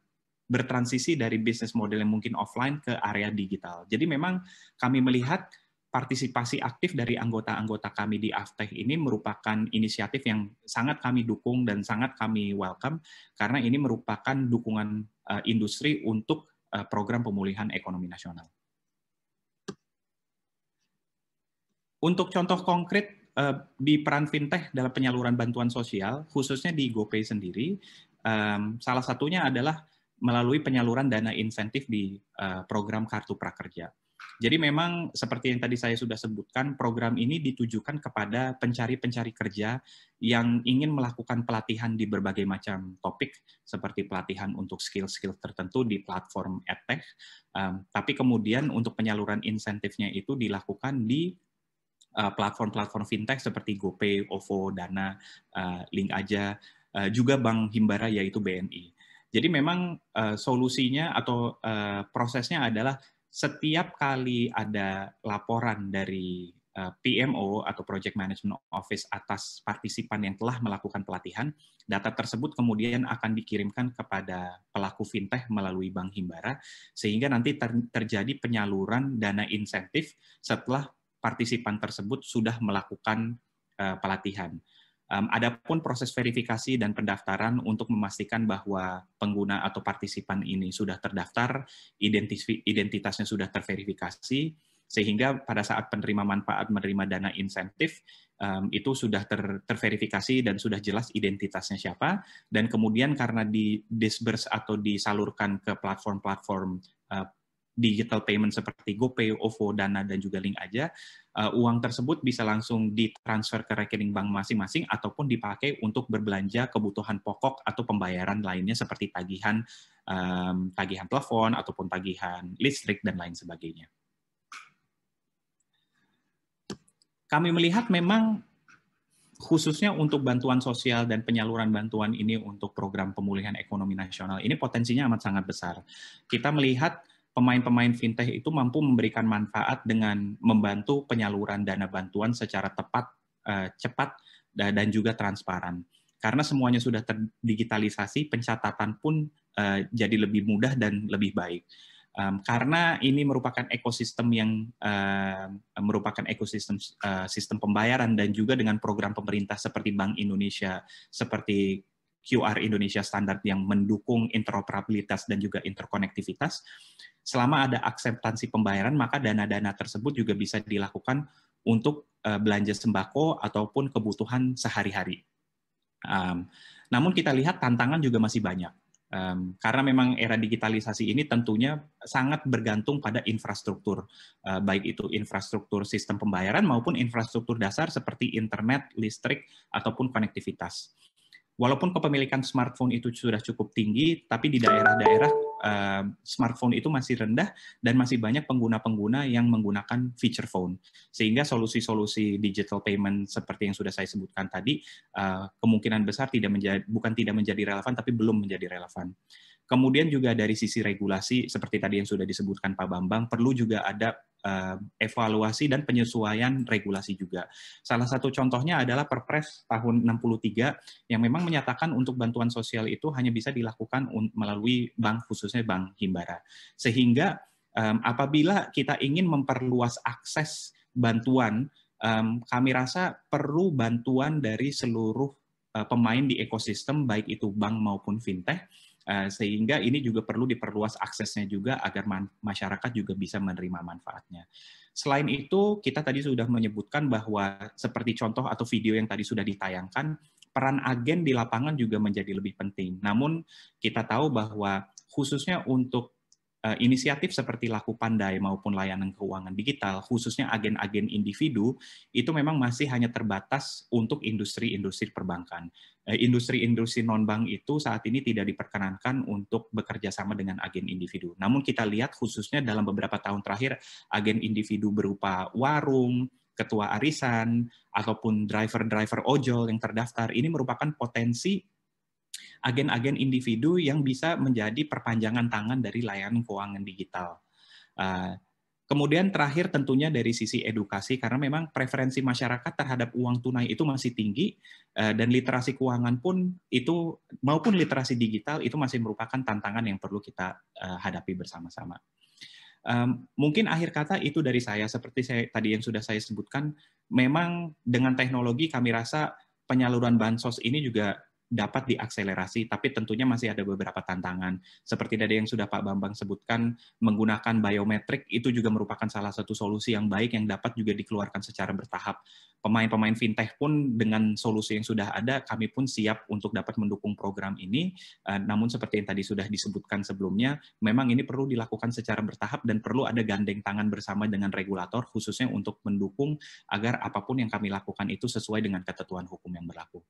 bertransisi dari bisnis model yang mungkin offline ke area digital. Jadi memang kami melihat partisipasi aktif dari anggota-anggota kami di Aftech ini merupakan inisiatif yang sangat kami dukung dan sangat kami welcome karena ini merupakan dukungan eh, industri untuk eh, program pemulihan ekonomi nasional. Untuk contoh konkret uh, di peran fintech dalam penyaluran bantuan sosial, khususnya di GoPay sendiri, salah satunya adalah melalui penyaluran dana insentif di eh, program Kartu Prakerja. Jadi memang seperti yang tadi saya sudah sebutkan, program ini ditujukan kepada pencari-pencari kerja yang ingin melakukan pelatihan di berbagai macam topik, seperti pelatihan untuk skill-skill tertentu di platform EdTech, eh, tapi kemudian untuk penyaluran insentifnya itu dilakukan di eh, platform-platform fintech seperti GoPay, OVO, Dana, uh, Link aja, juga Bank Himbara yaitu BNI. Jadi memang uh, solusinya atau uh, prosesnya adalah setiap kali ada laporan dari uh, eh, PMO atau Project Management Office atas partisipan yang telah melakukan pelatihan, data tersebut kemudian akan dikirimkan kepada pelaku fintech melalui Bank Himbara, sehingga nanti ter terjadi penyaluran dana insentif setelah partisipan tersebut sudah melakukan uh, pelatihan. Um, Adapun proses verifikasi dan pendaftaran untuk memastikan bahwa pengguna atau partisipan ini sudah terdaftar, identitasnya sudah terverifikasi, sehingga pada saat penerima manfaat menerima dana insentif um, itu sudah ter, terverifikasi dan sudah jelas identitasnya siapa, dan kemudian karena di disburse atau disalurkan ke platform-platform uh, digital payment seperti GoPay, OVO, Dana, dan juga Link aja, uh, uang tersebut bisa langsung ditransfer ke rekening bank masing-masing ataupun dipakai untuk berbelanja kebutuhan pokok atau pembayaran lainnya seperti tagihan um, tagihan telepon ataupun tagihan listrik dan lain sebagainya. Kami melihat memang khususnya untuk bantuan sosial dan penyaluran bantuan ini untuk program pemulihan ekonomi nasional ini potensinya amat sangat besar. Kita melihat pemain-pemain fintech itu mampu memberikan manfaat dengan membantu penyaluran dana bantuan secara tepat, eh, cepat, dan juga transparan. Karena semuanya sudah terdigitalisasi, pencatatan pun eh, jadi lebih mudah dan lebih baik. Karena ini merupakan ekosistem yang eh, merupakan ekosistem sistem pembayaran dan juga dengan program pemerintah seperti Bank Indonesia, seperti QR Indonesia standar yang mendukung interoperabilitas dan juga interkonektivitas, selama ada akseptansi pembayaran, maka dana-dana tersebut juga bisa dilakukan untuk eh, belanja sembako ataupun kebutuhan sehari-hari. Um, namun kita lihat tantangan juga masih banyak. Um, karena memang era digitalisasi ini tentunya sangat bergantung pada infrastruktur, uh, baik itu infrastruktur sistem pembayaran maupun infrastruktur dasar seperti internet, listrik, ataupun konektivitas walaupun kepemilikan smartphone itu sudah cukup tinggi, tapi di daerah-daerah eh, smartphone itu masih rendah dan masih banyak pengguna-pengguna yang menggunakan feature phone. Sehingga solusi-solusi digital payment seperti yang sudah saya sebutkan tadi eh, kemungkinan besar tidak menjadi bukan tidak menjadi relevan tapi belum menjadi relevan. Kemudian juga dari sisi regulasi seperti tadi yang sudah disebutkan Pak Bambang perlu juga ada Eh, evaluasi dan penyesuaian regulasi juga. Salah satu contohnya adalah Perpres tahun 63 yang memang menyatakan untuk bantuan sosial itu hanya bisa dilakukan melalui bank khususnya bank Himbara. Sehingga apabila kita ingin memperluas akses bantuan, kami rasa perlu bantuan dari seluruh eh, pemain di ekosistem baik itu bank maupun fintech Eh, sehingga ini juga perlu diperluas aksesnya juga agar masyarakat juga bisa menerima manfaatnya. Selain itu, kita tadi sudah menyebutkan bahwa seperti contoh atau video yang tadi sudah ditayangkan, peran agen di lapangan juga menjadi lebih penting. Namun kita tahu bahwa khususnya untuk Eh, inisiatif seperti laku pandai maupun layanan keuangan digital, khususnya agen-agen individu, itu memang masih hanya terbatas untuk industri-industri perbankan. Eh, industri-industri non-bank itu saat ini tidak diperkenankan untuk bekerja sama dengan agen individu. Namun kita lihat khususnya dalam beberapa tahun terakhir, agen individu berupa warung, ketua arisan, ataupun driver-driver ojol yang terdaftar, ini merupakan potensi agen-agen individu yang bisa menjadi perpanjangan tangan dari layanan keuangan digital. Uh, Kemudian terakhir tentunya dari sisi edukasi karena memang preferensi masyarakat terhadap uang tunai itu masih tinggi ah, dan literasi keuangan pun itu maupun literasi digital itu masih merupakan tantangan yang perlu kita ah, hadapi bersama-sama. Mungkin akhir kata itu dari saya seperti saya tadi yang sudah saya sebutkan memang dengan teknologi kami rasa penyaluran bansos ini juga dapat diakselerasi, tapi tentunya masih ada beberapa tantangan. Seperti tadi yang sudah Pak Bambang sebutkan, menggunakan biometrik itu juga merupakan salah satu solusi yang baik yang dapat juga dikeluarkan secara bertahap. Pemain-pemain fintech pun dengan solusi yang sudah ada, kami pun siap untuk dapat mendukung program ini. Eh, namun seperti yang tadi sudah disebutkan sebelumnya, memang ini perlu dilakukan secara bertahap dan perlu ada gandeng tangan bersama dengan regulator khususnya untuk mendukung agar apapun yang kami lakukan itu sesuai dengan ketentuan hukum yang berlaku.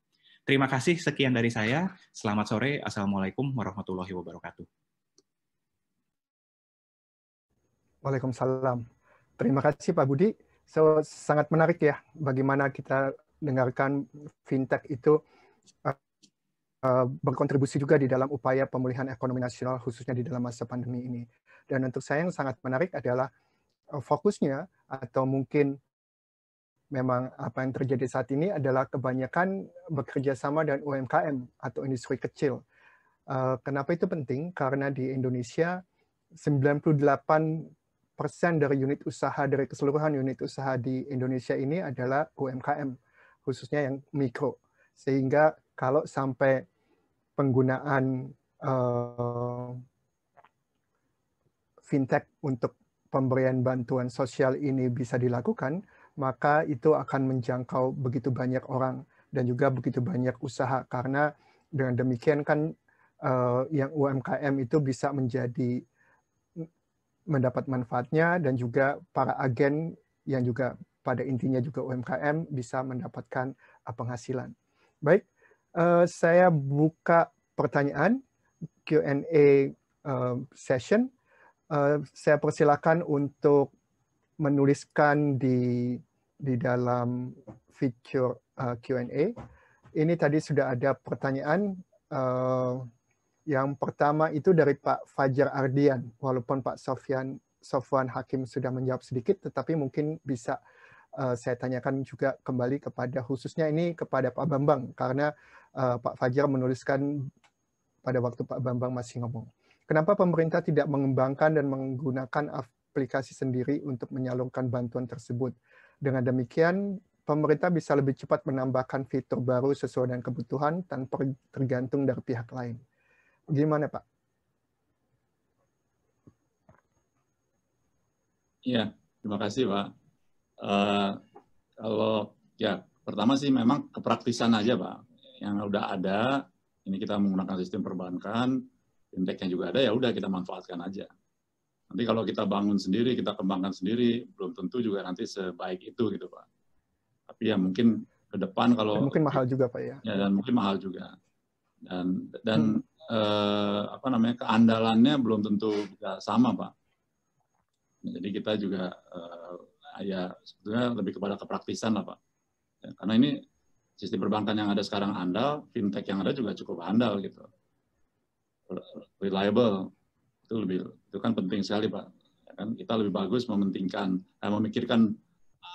Terima kasih, sekian dari saya. Selamat sore. Assalamualaikum warahmatullahi wabarakatuh. Waalaikumsalam. Terima kasih Pak Budi. So, sangat menarik ya bagaimana kita dengarkan fintech itu eh, eh, berkontribusi juga di dalam upaya pemulihan ekonomi nasional khususnya di dalam masa pandemi ini. Dan untuk saya yang sangat menarik adalah eh, fokusnya atau mungkin memang apa yang terjadi saat ini adalah kebanyakan bekerja sama dan UMKM atau industri kecil. Eh, kenapa itu penting? Karena di Indonesia 98 persen dari unit usaha dari keseluruhan unit usaha di Indonesia ini adalah UMKM khususnya yang mikro sehingga kalau sampai penggunaan uh, fintech untuk pemberian bantuan sosial ini bisa dilakukan maka itu akan menjangkau begitu banyak orang dan juga begitu banyak usaha karena dengan demikian kan uh, yang UMKM itu bisa menjadi mm, mendapat manfaatnya dan juga para agen yang juga pada intinya juga UMKM bisa mendapatkan eh, penghasilan. Baik, uh, saya buka pertanyaan Q&A uh, session. Uh, saya persilakan untuk menuliskan di di dalam fitur uh, Q&A. Ini tadi sudah ada pertanyaan uh, yang pertama itu dari Pak Fajar Ardian. Walaupun Pak Sofian Sofwan Hakim sudah menjawab sedikit, tetapi mungkin bisa uh, saya tanyakan juga kembali kepada khususnya ini kepada Pak Bambang karena uh, Pak Fajar menuliskan pada waktu Pak Bambang masih ngomong. Kenapa pemerintah tidak mengembangkan dan menggunakan aplikasi sendiri untuk menyalurkan bantuan tersebut. Dengan demikian, pemerintah bisa lebih cepat menambahkan fitur baru sesuai dengan kebutuhan tanpa tergantung dari pihak lain. Gimana, Pak? Ya, terima kasih, Pak. Uh, kalau ya pertama sih memang kepraktisan aja, Pak. Yang udah ada, ini kita menggunakan sistem perbankan, fintechnya juga ada, ya udah kita manfaatkan aja. Nanti kalau kita bangun sendiri, kita kembangkan sendiri, belum tentu juga nanti sebaik itu gitu Pak. Tapi ya mungkin ke depan kalau dan mungkin mahal juga Pak ya. Ya dan mungkin mahal juga. Dan dan hmm eh, apa namanya keandalannya belum tentu bisa sama pak. Ya, jadi kita juga eh, ya sebetulnya lebih kepada kepraktisan lah pak. Ya, karena ini sistem perbankan yang ada sekarang andal, fintech yang ada juga cukup andal gitu, reliable itu lebih itu kan penting sekali pak ya kan kita lebih bagus mementingkan eh, memikirkan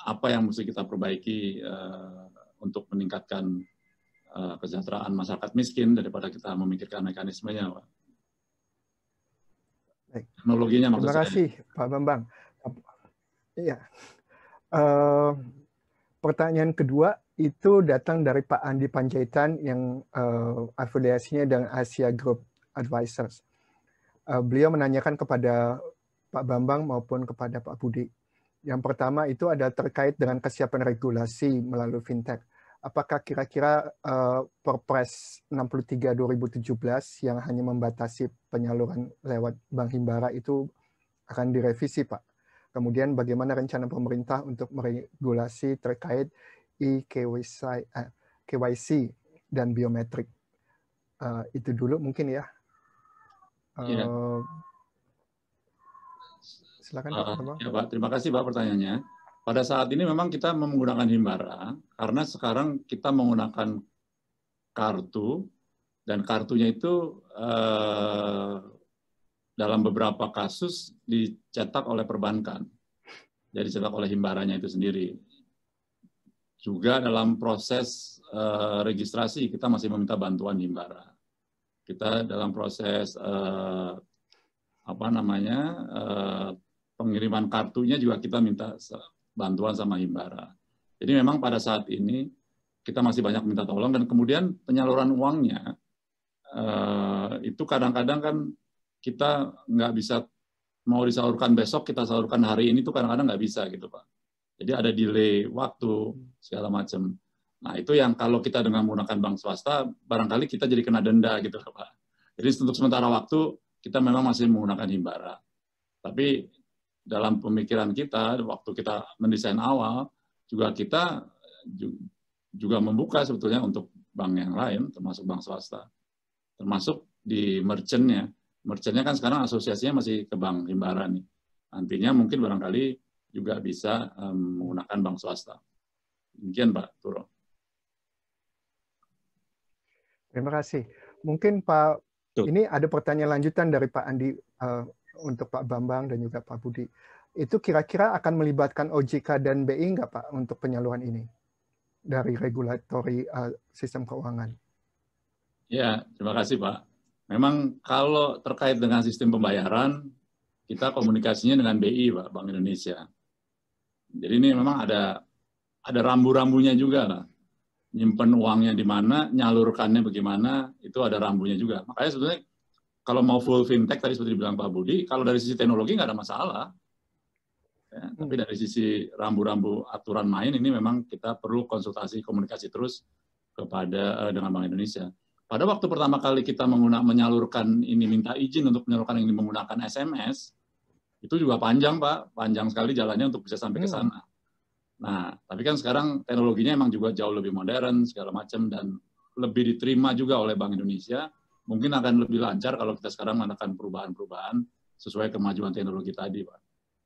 apa yang mesti kita perbaiki eh, untuk meningkatkan eh, kesejahteraan masyarakat miskin daripada kita memikirkan mekanismenya pak Baik. teknologinya maksud terima kasih saya. pak bambang iya uh, pertanyaan kedua itu datang dari Pak Andi Panjaitan yang uh, afiliasinya dengan Asia Group Advisors. Eh, beliau menanyakan kepada Pak Bambang maupun kepada Pak Budi. Yang pertama itu ada terkait dengan kesiapan regulasi melalui fintech. Apakah kira-kira uh, Perpres 63 2017 yang hanya membatasi penyaluran lewat Bank Himbara itu akan direvisi, Pak? Kemudian bagaimana rencana pemerintah untuk meregulasi terkait e eh, KYC dan biometrik? Uh, itu dulu mungkin ya. Iya ehm, silakan Pak Uh, Ya Pak, terima kasih Pak pertanyaannya. Pada saat ini memang kita menggunakan Himbara karena sekarang kita menggunakan kartu dan kartunya itu eh, dalam beberapa kasus dicetak oleh perbankan. Jadi cetak oleh Himbaranya itu sendiri. Juga dalam proses eh, registrasi kita masih meminta bantuan Himbara kita dalam proses uh, apa namanya uh, pengiriman kartunya juga kita minta bantuan sama Himbara. Jadi memang pada saat ini kita masih banyak minta tolong dan kemudian penyaluran uangnya uh, itu kadang-kadang kan kita nggak bisa mau disalurkan besok kita salurkan hari ini tuh kadang-kadang nggak bisa gitu pak. Jadi ada delay waktu segala macam. Nah, itu yang kalau kita dengan menggunakan bank swasta, barangkali kita jadi kena denda gitu, Pak. Jadi untuk sementara waktu, kita memang masih menggunakan Himbara. Tapi dalam pemikiran kita, waktu kita mendesain awal, juga kita juga membuka sebetulnya untuk bank yang lain, termasuk bank swasta. Termasuk di merchantnya. Merchantnya kan sekarang asosiasinya masih ke bank Himbara nih. Nantinya mungkin barangkali juga bisa eh, menggunakan bank swasta. Mungkin Pak Turo. Terima kasih. Mungkin Pak, Tuh. ini ada pertanyaan lanjutan dari Pak Andi uh, untuk Pak Bambang dan juga Pak Budi. Itu kira-kira akan melibatkan OJK dan BI nggak Pak untuk penyaluran ini dari regulatory uh, sistem keuangan? Ya, terima kasih Pak. Memang kalau terkait dengan sistem pembayaran, kita komunikasinya dengan BI, Pak, Bank Indonesia. Jadi ini memang ada ada rambu-rambunya juga lah nyimpen uangnya di mana, nyalurkannya bagaimana, itu ada rambunya juga. Makanya sebenarnya kalau mau full fintech tadi seperti dibilang Pak Budi, kalau dari sisi teknologi nggak ada masalah. Ya, hmm. Tapi dari sisi rambu-rambu aturan main ini memang kita perlu konsultasi komunikasi terus kepada eh, dengan Bank Indonesia. Pada waktu pertama kali kita menggunakan menyalurkan ini minta izin untuk menyalurkan ini menggunakan SMS, itu juga panjang Pak, panjang sekali jalannya untuk bisa sampai ke hmm. sana. Nah, tapi kan sekarang teknologinya emang juga jauh lebih modern segala macam dan lebih diterima juga oleh Bank Indonesia. Mungkin akan lebih lancar kalau kita sekarang menekan perubahan-perubahan sesuai kemajuan teknologi tadi, Pak.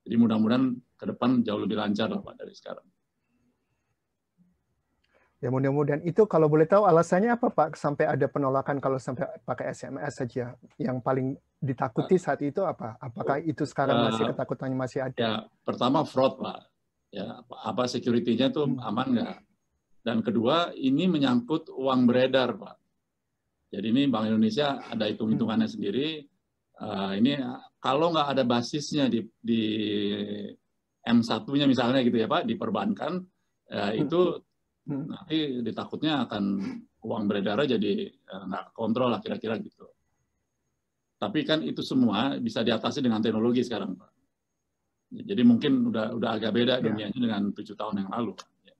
Jadi mudah-mudahan ke depan jauh lebih lancar lah, Pak, dari sekarang. Ya mudah-mudahan itu kalau boleh tahu alasannya apa Pak sampai ada penolakan kalau sampai pakai SMS saja yang paling ditakuti ah. saat itu apa? Apakah itu sekarang ah. masih ketakutannya masih ada? Ya, pertama fraud Pak ya apa security-nya tuh hmm. aman nggak dan kedua ini menyangkut uang beredar pak jadi ini Bank Indonesia ada hitung-hitungannya hmm. sendiri uh, ini kalau nggak ada basisnya di, di M1-nya misalnya gitu ya Pak, diperbankan, ya itu nanti ditakutnya akan uang beredar jadi eh, nggak kontrol lah kira-kira gitu. Tapi kan itu semua bisa diatasi dengan teknologi sekarang Pak. Jadi mungkin udah udah agak beda ya. dengan tujuh tahun yang lalu. Ya.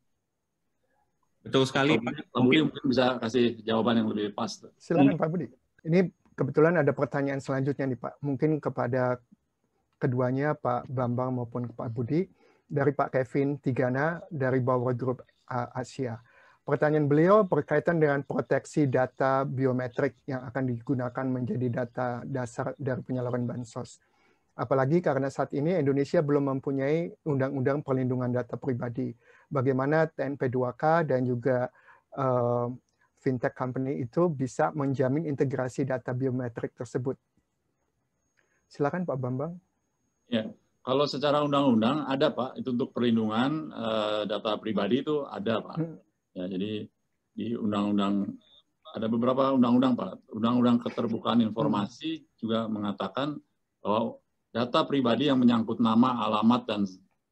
Betul sekali. Pak, Budi mungkin bisa kasih jawaban yang lebih pas. Silakan hmm. Pak Budi. Ini kebetulan ada pertanyaan selanjutnya nih Pak. Mungkin kepada keduanya Pak Bambang maupun Pak Budi dari Pak Kevin Tigana dari Bauer Group Asia. Pertanyaan beliau berkaitan dengan proteksi data biometrik yang akan digunakan menjadi data dasar dari penyaluran bansos. Apalagi karena saat ini Indonesia belum mempunyai undang-undang perlindungan data pribadi. Bagaimana TNP2K dan juga uh, fintech company itu bisa menjamin integrasi data biometrik tersebut. Silakan Pak Bambang. Ya, kalau secara undang-undang ada Pak, itu untuk perlindungan uh, data pribadi itu ada Pak. Hmm. Ya, jadi di undang-undang ada beberapa undang-undang Pak. Undang-undang keterbukaan hmm. informasi juga mengatakan bahwa data pribadi yang menyangkut nama, alamat, dan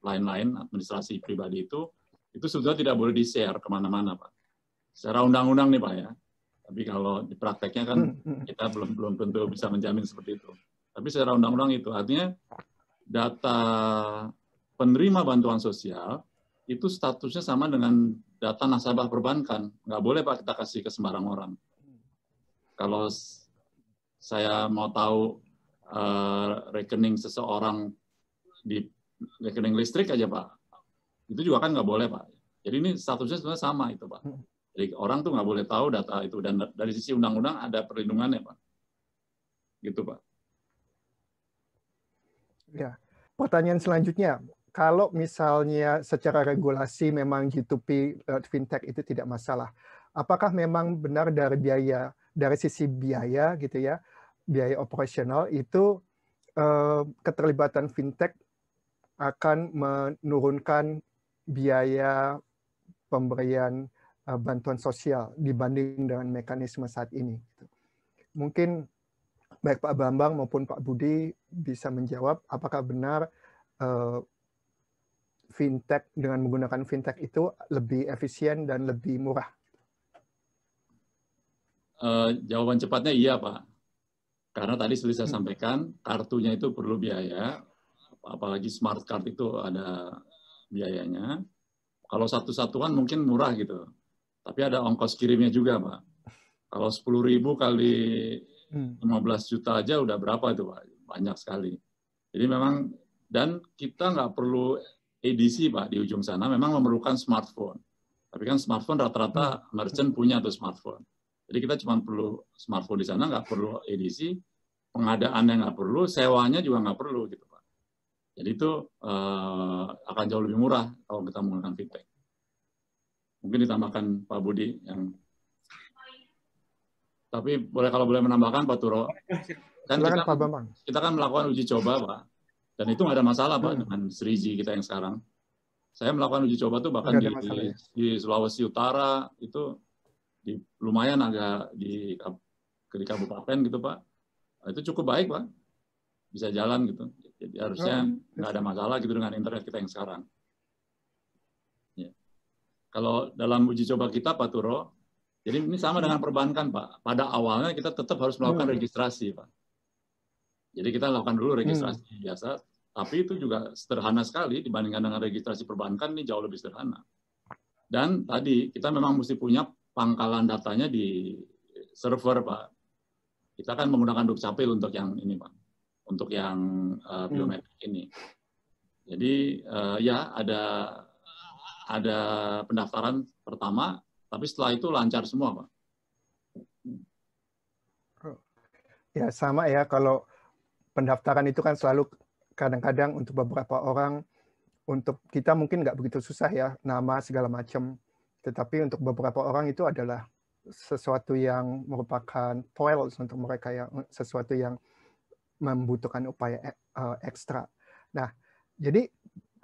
lain-lain, administrasi pribadi itu, itu sudah tidak boleh di-share kemana-mana, Pak. Secara undang-undang nih, Pak, ya. Tapi kalau di prakteknya kan hmm, hmm. kita belum belum tentu bisa menjamin seperti itu. Tapi secara undang-undang itu artinya data penerima bantuan sosial itu statusnya sama dengan data nasabah perbankan. Nggak boleh Pak kita kasih ke sembarang orang. Kalau saya mau tahu uh, rekening seseorang di rekening listrik aja pak itu juga kan nggak boleh pak jadi ini statusnya sebenarnya sama itu pak hmm. jadi orang tuh nggak boleh tahu data itu dan dari sisi undang-undang ada perlindungannya pak gitu pak ya pertanyaan selanjutnya kalau misalnya secara regulasi memang G2P eh, fintech itu tidak masalah apakah memang benar dari biaya dari sisi biaya gitu ya biaya operasional itu eh, keterlibatan fintech akan menurunkan biaya pemberian eh, bantuan sosial dibanding dengan mekanisme saat ini. Gitu. Mungkin baik Pak Bambang maupun Pak Budi bisa menjawab apakah benar eh, fintech dengan menggunakan fintech itu lebih efisien dan lebih murah. Uh, jawaban cepatnya iya Pak karena tadi sudah saya hmm. sampaikan, kartunya itu perlu biaya, apalagi smart card itu ada biayanya. Kalau satu satuan mungkin murah gitu, tapi ada ongkos kirimnya juga, Pak. Kalau 10 ribu kali 15 hmm. juta aja udah berapa itu, Pak? Banyak sekali. Jadi memang, dan kita nggak perlu edisi, Pak, di ujung sana, memang memerlukan smartphone. Tapi kan smartphone rata-rata hmm. merchant punya tuh smartphone. Jadi kita cuma perlu smartphone di sana, nggak perlu edisi, pengadaannya nggak perlu, sewanya juga nggak perlu gitu Pak. Jadi itu uh, akan jauh lebih murah kalau kita menggunakan fintech. Mungkin ditambahkan Pak Budi yang tapi boleh kalau boleh menambahkan Pak Turo, kan kita, Pak Bambang. kita kan melakukan uji coba Pak, dan itu nggak ada masalah Pak hmm. dengan 3 kita yang sekarang. Saya melakukan uji coba tuh bahkan di, di, ya? di Sulawesi Utara itu di lumayan agak di di kabupaten gitu pak nah, itu cukup baik pak bisa jalan gitu jadi harusnya oh, iya. nggak ada masalah gitu dengan internet kita yang sekarang ya. kalau dalam uji coba kita pak Turo jadi ini sama dengan perbankan pak pada awalnya kita tetap harus melakukan hmm. registrasi pak jadi kita lakukan dulu registrasi hmm. biasa tapi itu juga sederhana sekali dibandingkan dengan registrasi perbankan ini jauh lebih sederhana dan tadi kita memang mesti punya pangkalan datanya di server, Pak. Kita kan menggunakan Dukcapil untuk yang ini, Pak. Untuk yang uh, biometrik hmm. ini. Jadi uh, ya ada ada pendaftaran pertama, tapi setelah itu lancar semua, Pak. Ya sama ya kalau pendaftaran itu kan selalu kadang-kadang untuk beberapa orang untuk kita mungkin nggak begitu susah ya nama segala macam tetapi untuk beberapa orang itu adalah sesuatu yang merupakan toils untuk mereka yang eh, sesuatu yang membutuhkan upaya eh, eh, ekstra. Nah, jadi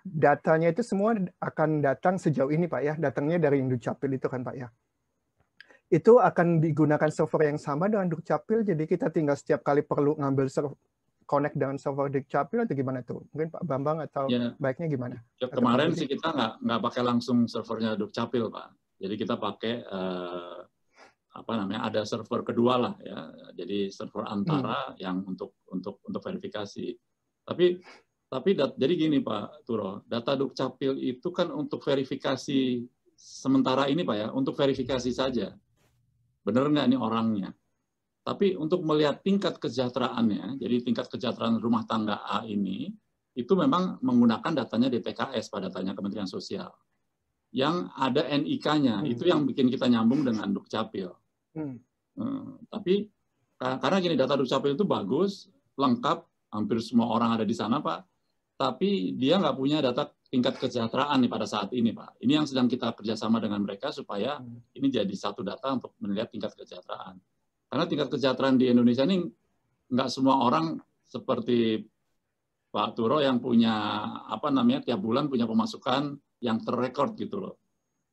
datanya itu semua akan datang sejauh ini Pak ya, datangnya dari Capil itu kan Pak ya. Itu akan digunakan server yang sama dengan Dukcapil, jadi kita tinggal setiap kali perlu ngambil connect dengan server Dukcapil atau gimana tuh? Mungkin Pak Bambang atau ya. baiknya gimana? Ya, kemarin sih kita nggak nggak pakai langsung servernya Dukcapil Pak. Jadi kita pakai uh, apa namanya ada server kedua lah ya. Jadi server antara hmm. yang untuk untuk untuk verifikasi. Tapi tapi dat, jadi gini Pak Turo, data Dukcapil itu kan untuk verifikasi sementara ini Pak ya, untuk verifikasi saja. Benar nggak ini orangnya? Tapi untuk melihat tingkat kesejahteraannya, jadi tingkat kesejahteraan rumah tangga A ini, itu memang menggunakan datanya DTKS pada datanya Kementerian Sosial. Yang ada NIK-nya, hmm. itu yang bikin kita nyambung dengan Dukcapil. Hmm. Hmm, tapi karena gini, data Dukcapil itu bagus, lengkap, hampir semua orang ada di sana, Pak. Tapi dia nggak punya data tingkat kesejahteraan nih pada saat ini, Pak. Ini yang sedang kita kerjasama dengan mereka supaya hmm. ini jadi satu data untuk melihat tingkat kesejahteraan. Karena tingkat kesejahteraan di Indonesia ini nggak semua orang seperti Pak Turo yang punya apa namanya tiap bulan punya pemasukan yang terrekord gitu loh.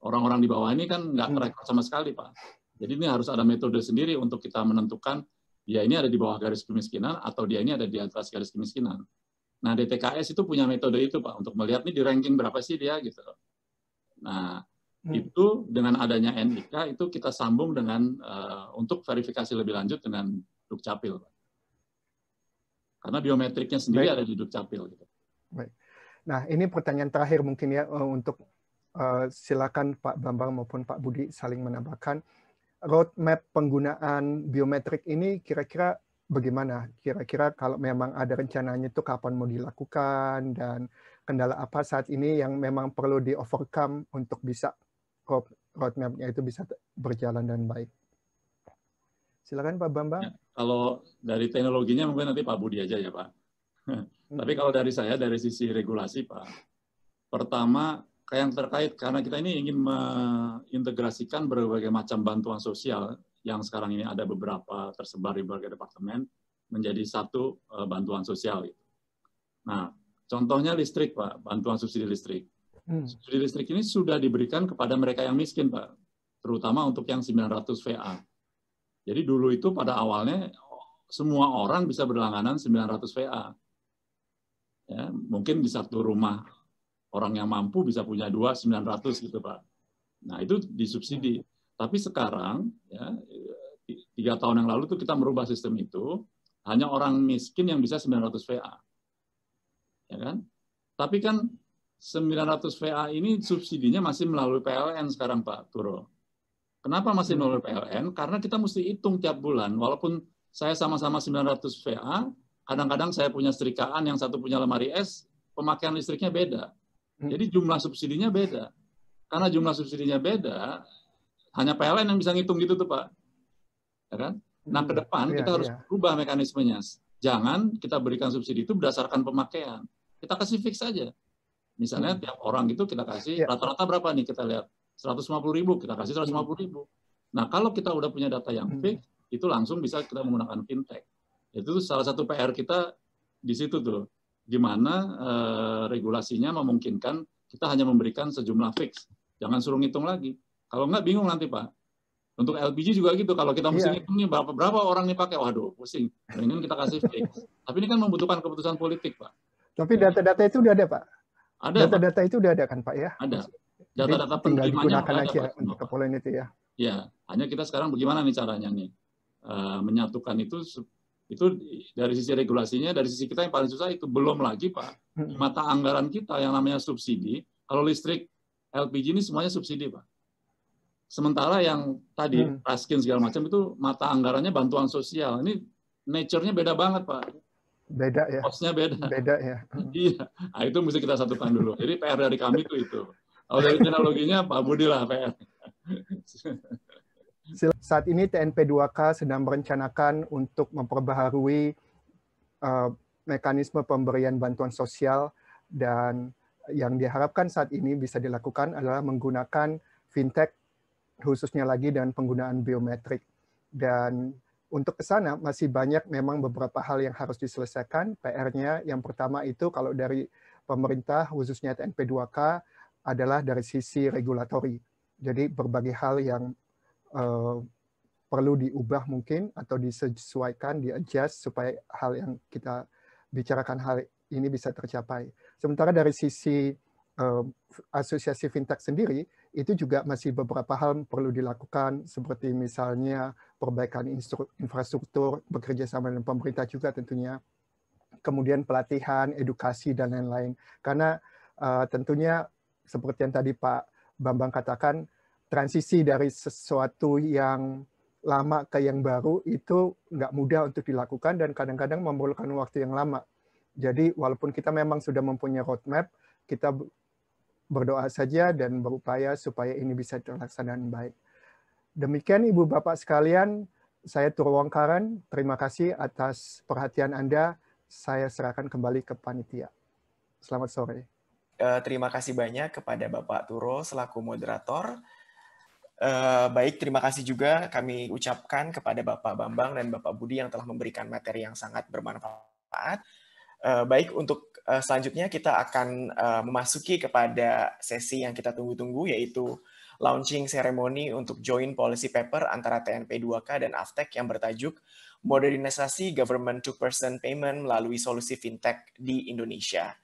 Orang-orang di bawah ini kan nggak terrekord hmm. sama sekali Pak. Jadi ini harus ada metode sendiri untuk kita menentukan dia ini ada di bawah garis kemiskinan atau dia ini ada di atas garis kemiskinan. Nah DTKS itu punya metode itu Pak untuk melihat nih di ranking berapa sih dia gitu. Loh. Nah Hmm. Itu dengan adanya NIK itu kita sambung dengan uh, untuk verifikasi lebih lanjut dengan Dukcapil. Karena biometriknya sendiri Baik. ada di Dukcapil. Gitu. Baik. Nah, ini pertanyaan terakhir mungkin ya eh, untuk uh, silakan Pak Bambang maupun Pak Budi saling menambahkan. Roadmap penggunaan biometrik ini kira-kira bagaimana? Kira-kira kalau memang ada rencananya itu kapan mau dilakukan dan kendala apa saat ini yang memang perlu di overcome untuk bisa roadmapnya itu bisa berjalan dan baik. Silakan Pak Bambang. Ya, kalau dari teknologinya mungkin nanti Pak Budi aja ya Pak. *laughs* Tapi hmm. kalau dari saya dari sisi regulasi Pak, pertama kayak yang terkait karena kita ini ingin mengintegrasikan berbagai macam bantuan sosial yang sekarang ini ada beberapa tersebar di berbagai departemen menjadi satu eh, bantuan sosial. Gitu. Nah, contohnya listrik Pak, bantuan subsidi listrik Hmm. Subsidi listrik ini sudah diberikan kepada mereka yang miskin, Pak. Terutama untuk yang 900 VA. Jadi dulu itu pada awalnya semua orang bisa berlangganan 900 VA. Ya, mungkin di satu rumah orang yang mampu bisa punya dua 900 gitu, Pak. Nah, itu disubsidi. Tapi sekarang, ya, tiga tahun yang lalu tuh kita merubah sistem itu, hanya orang miskin yang bisa 900 VA. Ya kan? Tapi kan 900 VA ini subsidinya masih melalui PLN sekarang Pak Turo. Kenapa masih hmm. melalui PLN? Karena kita mesti hitung tiap bulan. Walaupun saya sama-sama 900 VA, kadang-kadang saya punya setrikaan, yang satu punya lemari es, pemakaian listriknya beda. Hmm. Jadi jumlah subsidinya beda. Karena jumlah subsidinya beda, hanya PLN yang bisa ngitung gitu tuh Pak. Ya kan? Nah ke hmm. depan iya, kita harus iya. berubah mekanismenya. Jangan kita berikan subsidi itu berdasarkan pemakaian. Kita kasih fix saja Misalnya hmm. tiap orang itu kita kasih ya. rata-rata yeah. berapa nih kita lihat 150 ribu kita kasih 150 hmm. ribu. Nah kalau kita udah punya data yang hmm. fix hmm. itu langsung bisa kita menggunakan fintech. Itu salah satu PR kita di situ tuh gimana uh, eh, regulasinya memungkinkan kita hanya memberikan sejumlah fix. Jangan suruh ngitung lagi. Kalau nggak bingung nanti Pak. Untuk LPG juga gitu. Kalau kita mesti yeah. ngitung nih berapa, berapa orang nih pakai, waduh pusing. Mendingan kita kasih fix. *laughs* Tapi ini kan membutuhkan keputusan politik Pak. Tapi data-data itu udah ada Pak. Ada data-data itu udah ada kan Pak ya? Ada. Data-data penerimaannya digunakan ada, aja untuk kepolen itu ya. Ya, hanya kita sekarang bagaimana nih caranya nih uh, menyatukan itu itu dari sisi regulasinya, dari sisi kita yang paling susah itu belum lagi Pak. Hmm. mata anggaran kita yang namanya subsidi, kalau listrik LPG ini semuanya subsidi Pak. Sementara yang tadi hmm. raskin segala macam itu mata anggarannya bantuan sosial. Ini nature-nya beda banget Pak Beda ya. Kosnya beda. Beda ya. *laughs* iya. Nah, itu mesti kita satukan dulu. Jadi PR dari kami itu itu. Kalau dari teknologinya Pak Budi lah PR. Saat ini TNP 2K sedang merencanakan untuk memperbaharui uh, mekanisme pemberian bantuan sosial dan yang diharapkan saat ini bisa dilakukan adalah menggunakan fintech khususnya lagi dan penggunaan biometrik dan untuk ke sana masih banyak memang beberapa hal yang harus diselesaikan. PR-nya yang pertama itu kalau dari pemerintah khususnya TNP2K adalah dari sisi regulatori. Jadi berbagai hal yang uh, perlu diubah mungkin atau disesuaikan, di supaya hal yang kita bicarakan hal ini bisa tercapai. Sementara dari sisi uh, asosiasi fintech sendiri, itu juga masih beberapa hal perlu dilakukan seperti misalnya perbaikan infrastruktur, bekerja sama dengan pemerintah juga tentunya, kemudian pelatihan, edukasi, dan lain-lain. Karena uh, tentunya seperti yang tadi Pak Bambang katakan, transisi dari sesuatu yang lama ke yang baru itu nggak mudah untuk dilakukan dan kadang-kadang memerlukan waktu yang lama. Jadi walaupun kita memang sudah mempunyai roadmap, kita berdoa saja dan berupaya supaya ini bisa terlaksana dengan baik. Demikian Ibu Bapak sekalian, saya Wangkaran. Terima kasih atas perhatian Anda. Saya serahkan kembali ke panitia. Selamat sore. Eh, terima kasih banyak kepada Bapak Turo selaku moderator. Eh, baik, terima kasih juga kami ucapkan kepada Bapak Bambang dan Bapak Budi yang telah memberikan materi yang sangat bermanfaat. Eh, baik, untuk selanjutnya kita akan memasuki kepada sesi yang kita tunggu-tunggu, yaitu launching ceremony untuk join policy paper antara TNP2K dan Aftek yang bertajuk Modernisasi Government to Person Payment melalui solusi fintech di Indonesia.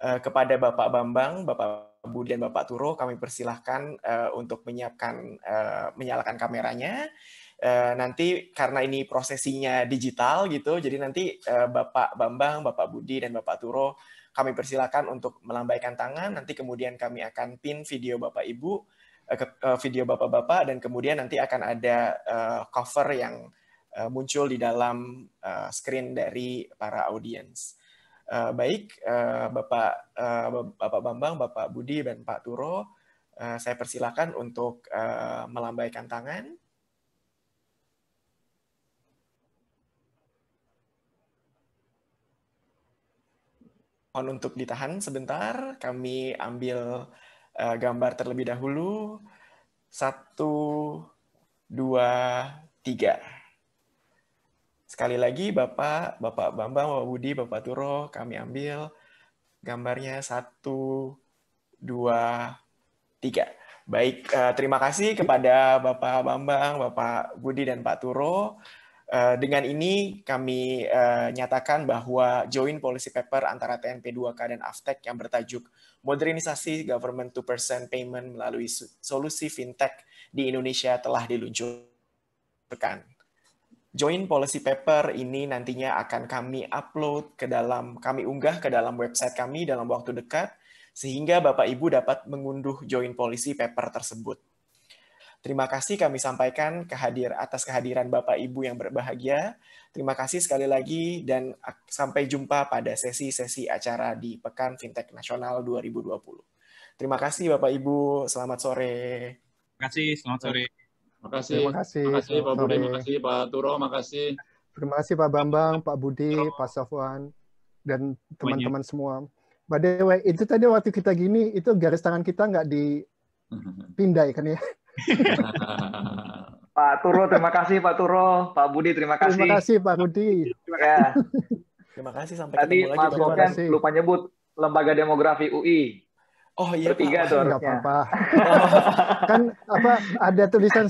Eh, kepada Bapak Bambang, Bapak Budi, dan Bapak Turo, kami persilahkan eh, untuk menyiapkan eh, menyalakan kameranya. Uh, nanti karena ini prosesinya digital gitu, jadi nanti uh, Bapak Bambang, Bapak Budi, dan Bapak Turo kami persilahkan untuk melambaikan tangan. Nanti kemudian kami akan pin video Bapak Ibu Eh, eh, video bapak-bapak dan kemudian nanti akan ada uh, cover yang uh, muncul di dalam uh, screen dari para audiens. Uh, baik, uh, Bapak uh, Bapak Bambang, Bapak Budi dan Pak Turo, uh, saya persilakan untuk uh, melambaikan tangan. Mohon untuk ditahan sebentar, kami ambil Eh, gambar terlebih dahulu. Satu, dua, tiga. Sekali lagi Bapak, Bapak Bambang, Bapak Budi, Bapak Turo, kami ambil gambarnya satu, dua, tiga. Baik, eh, terima kasih kepada Bapak Bambang, Bapak Budi, dan Pak Turo. Eh, dengan ini kami nyatakan bahwa join policy paper antara TNP2K dan AFTEK yang bertajuk modernisasi government to Percent payment melalui solusi fintech di Indonesia telah diluncurkan. Join policy paper ini nantinya akan kami upload ke dalam kami unggah ke dalam website kami dalam waktu dekat sehingga Bapak Ibu dapat mengunduh join policy paper tersebut. Terima kasih kami sampaikan kehadir atas kehadiran Bapak Ibu yang berbahagia. Terima kasih sekali lagi dan sampai jumpa pada sesi-sesi acara di Pekan Fintech Nasional 2020. Terima kasih Bapak Ibu, selamat sore. Terima kasih, selamat sore. Terima kasih. Terima kasih, terima kasih Pak Budi, terima kasih Pak Turo, terima kasih. Terima kasih Pak Bambang, Pak Budi, Pak Sofwan dan teman-teman semua. By the itu tadi waktu kita gini, itu garis tangan kita nggak dipindai *laughs* kan ya? Pak Turo, terima kasih Pak Turo. Pak Budi, terima kasih. Terima kasih Pak Budi. kasih. Ya. Terima kasih sampai Tadi ketemu lagi. Tadi Mas lupa nyebut lembaga demografi UI. Oh iya Bertiga Pak. tuh. Enggak *laughs* kan apa ada tulisan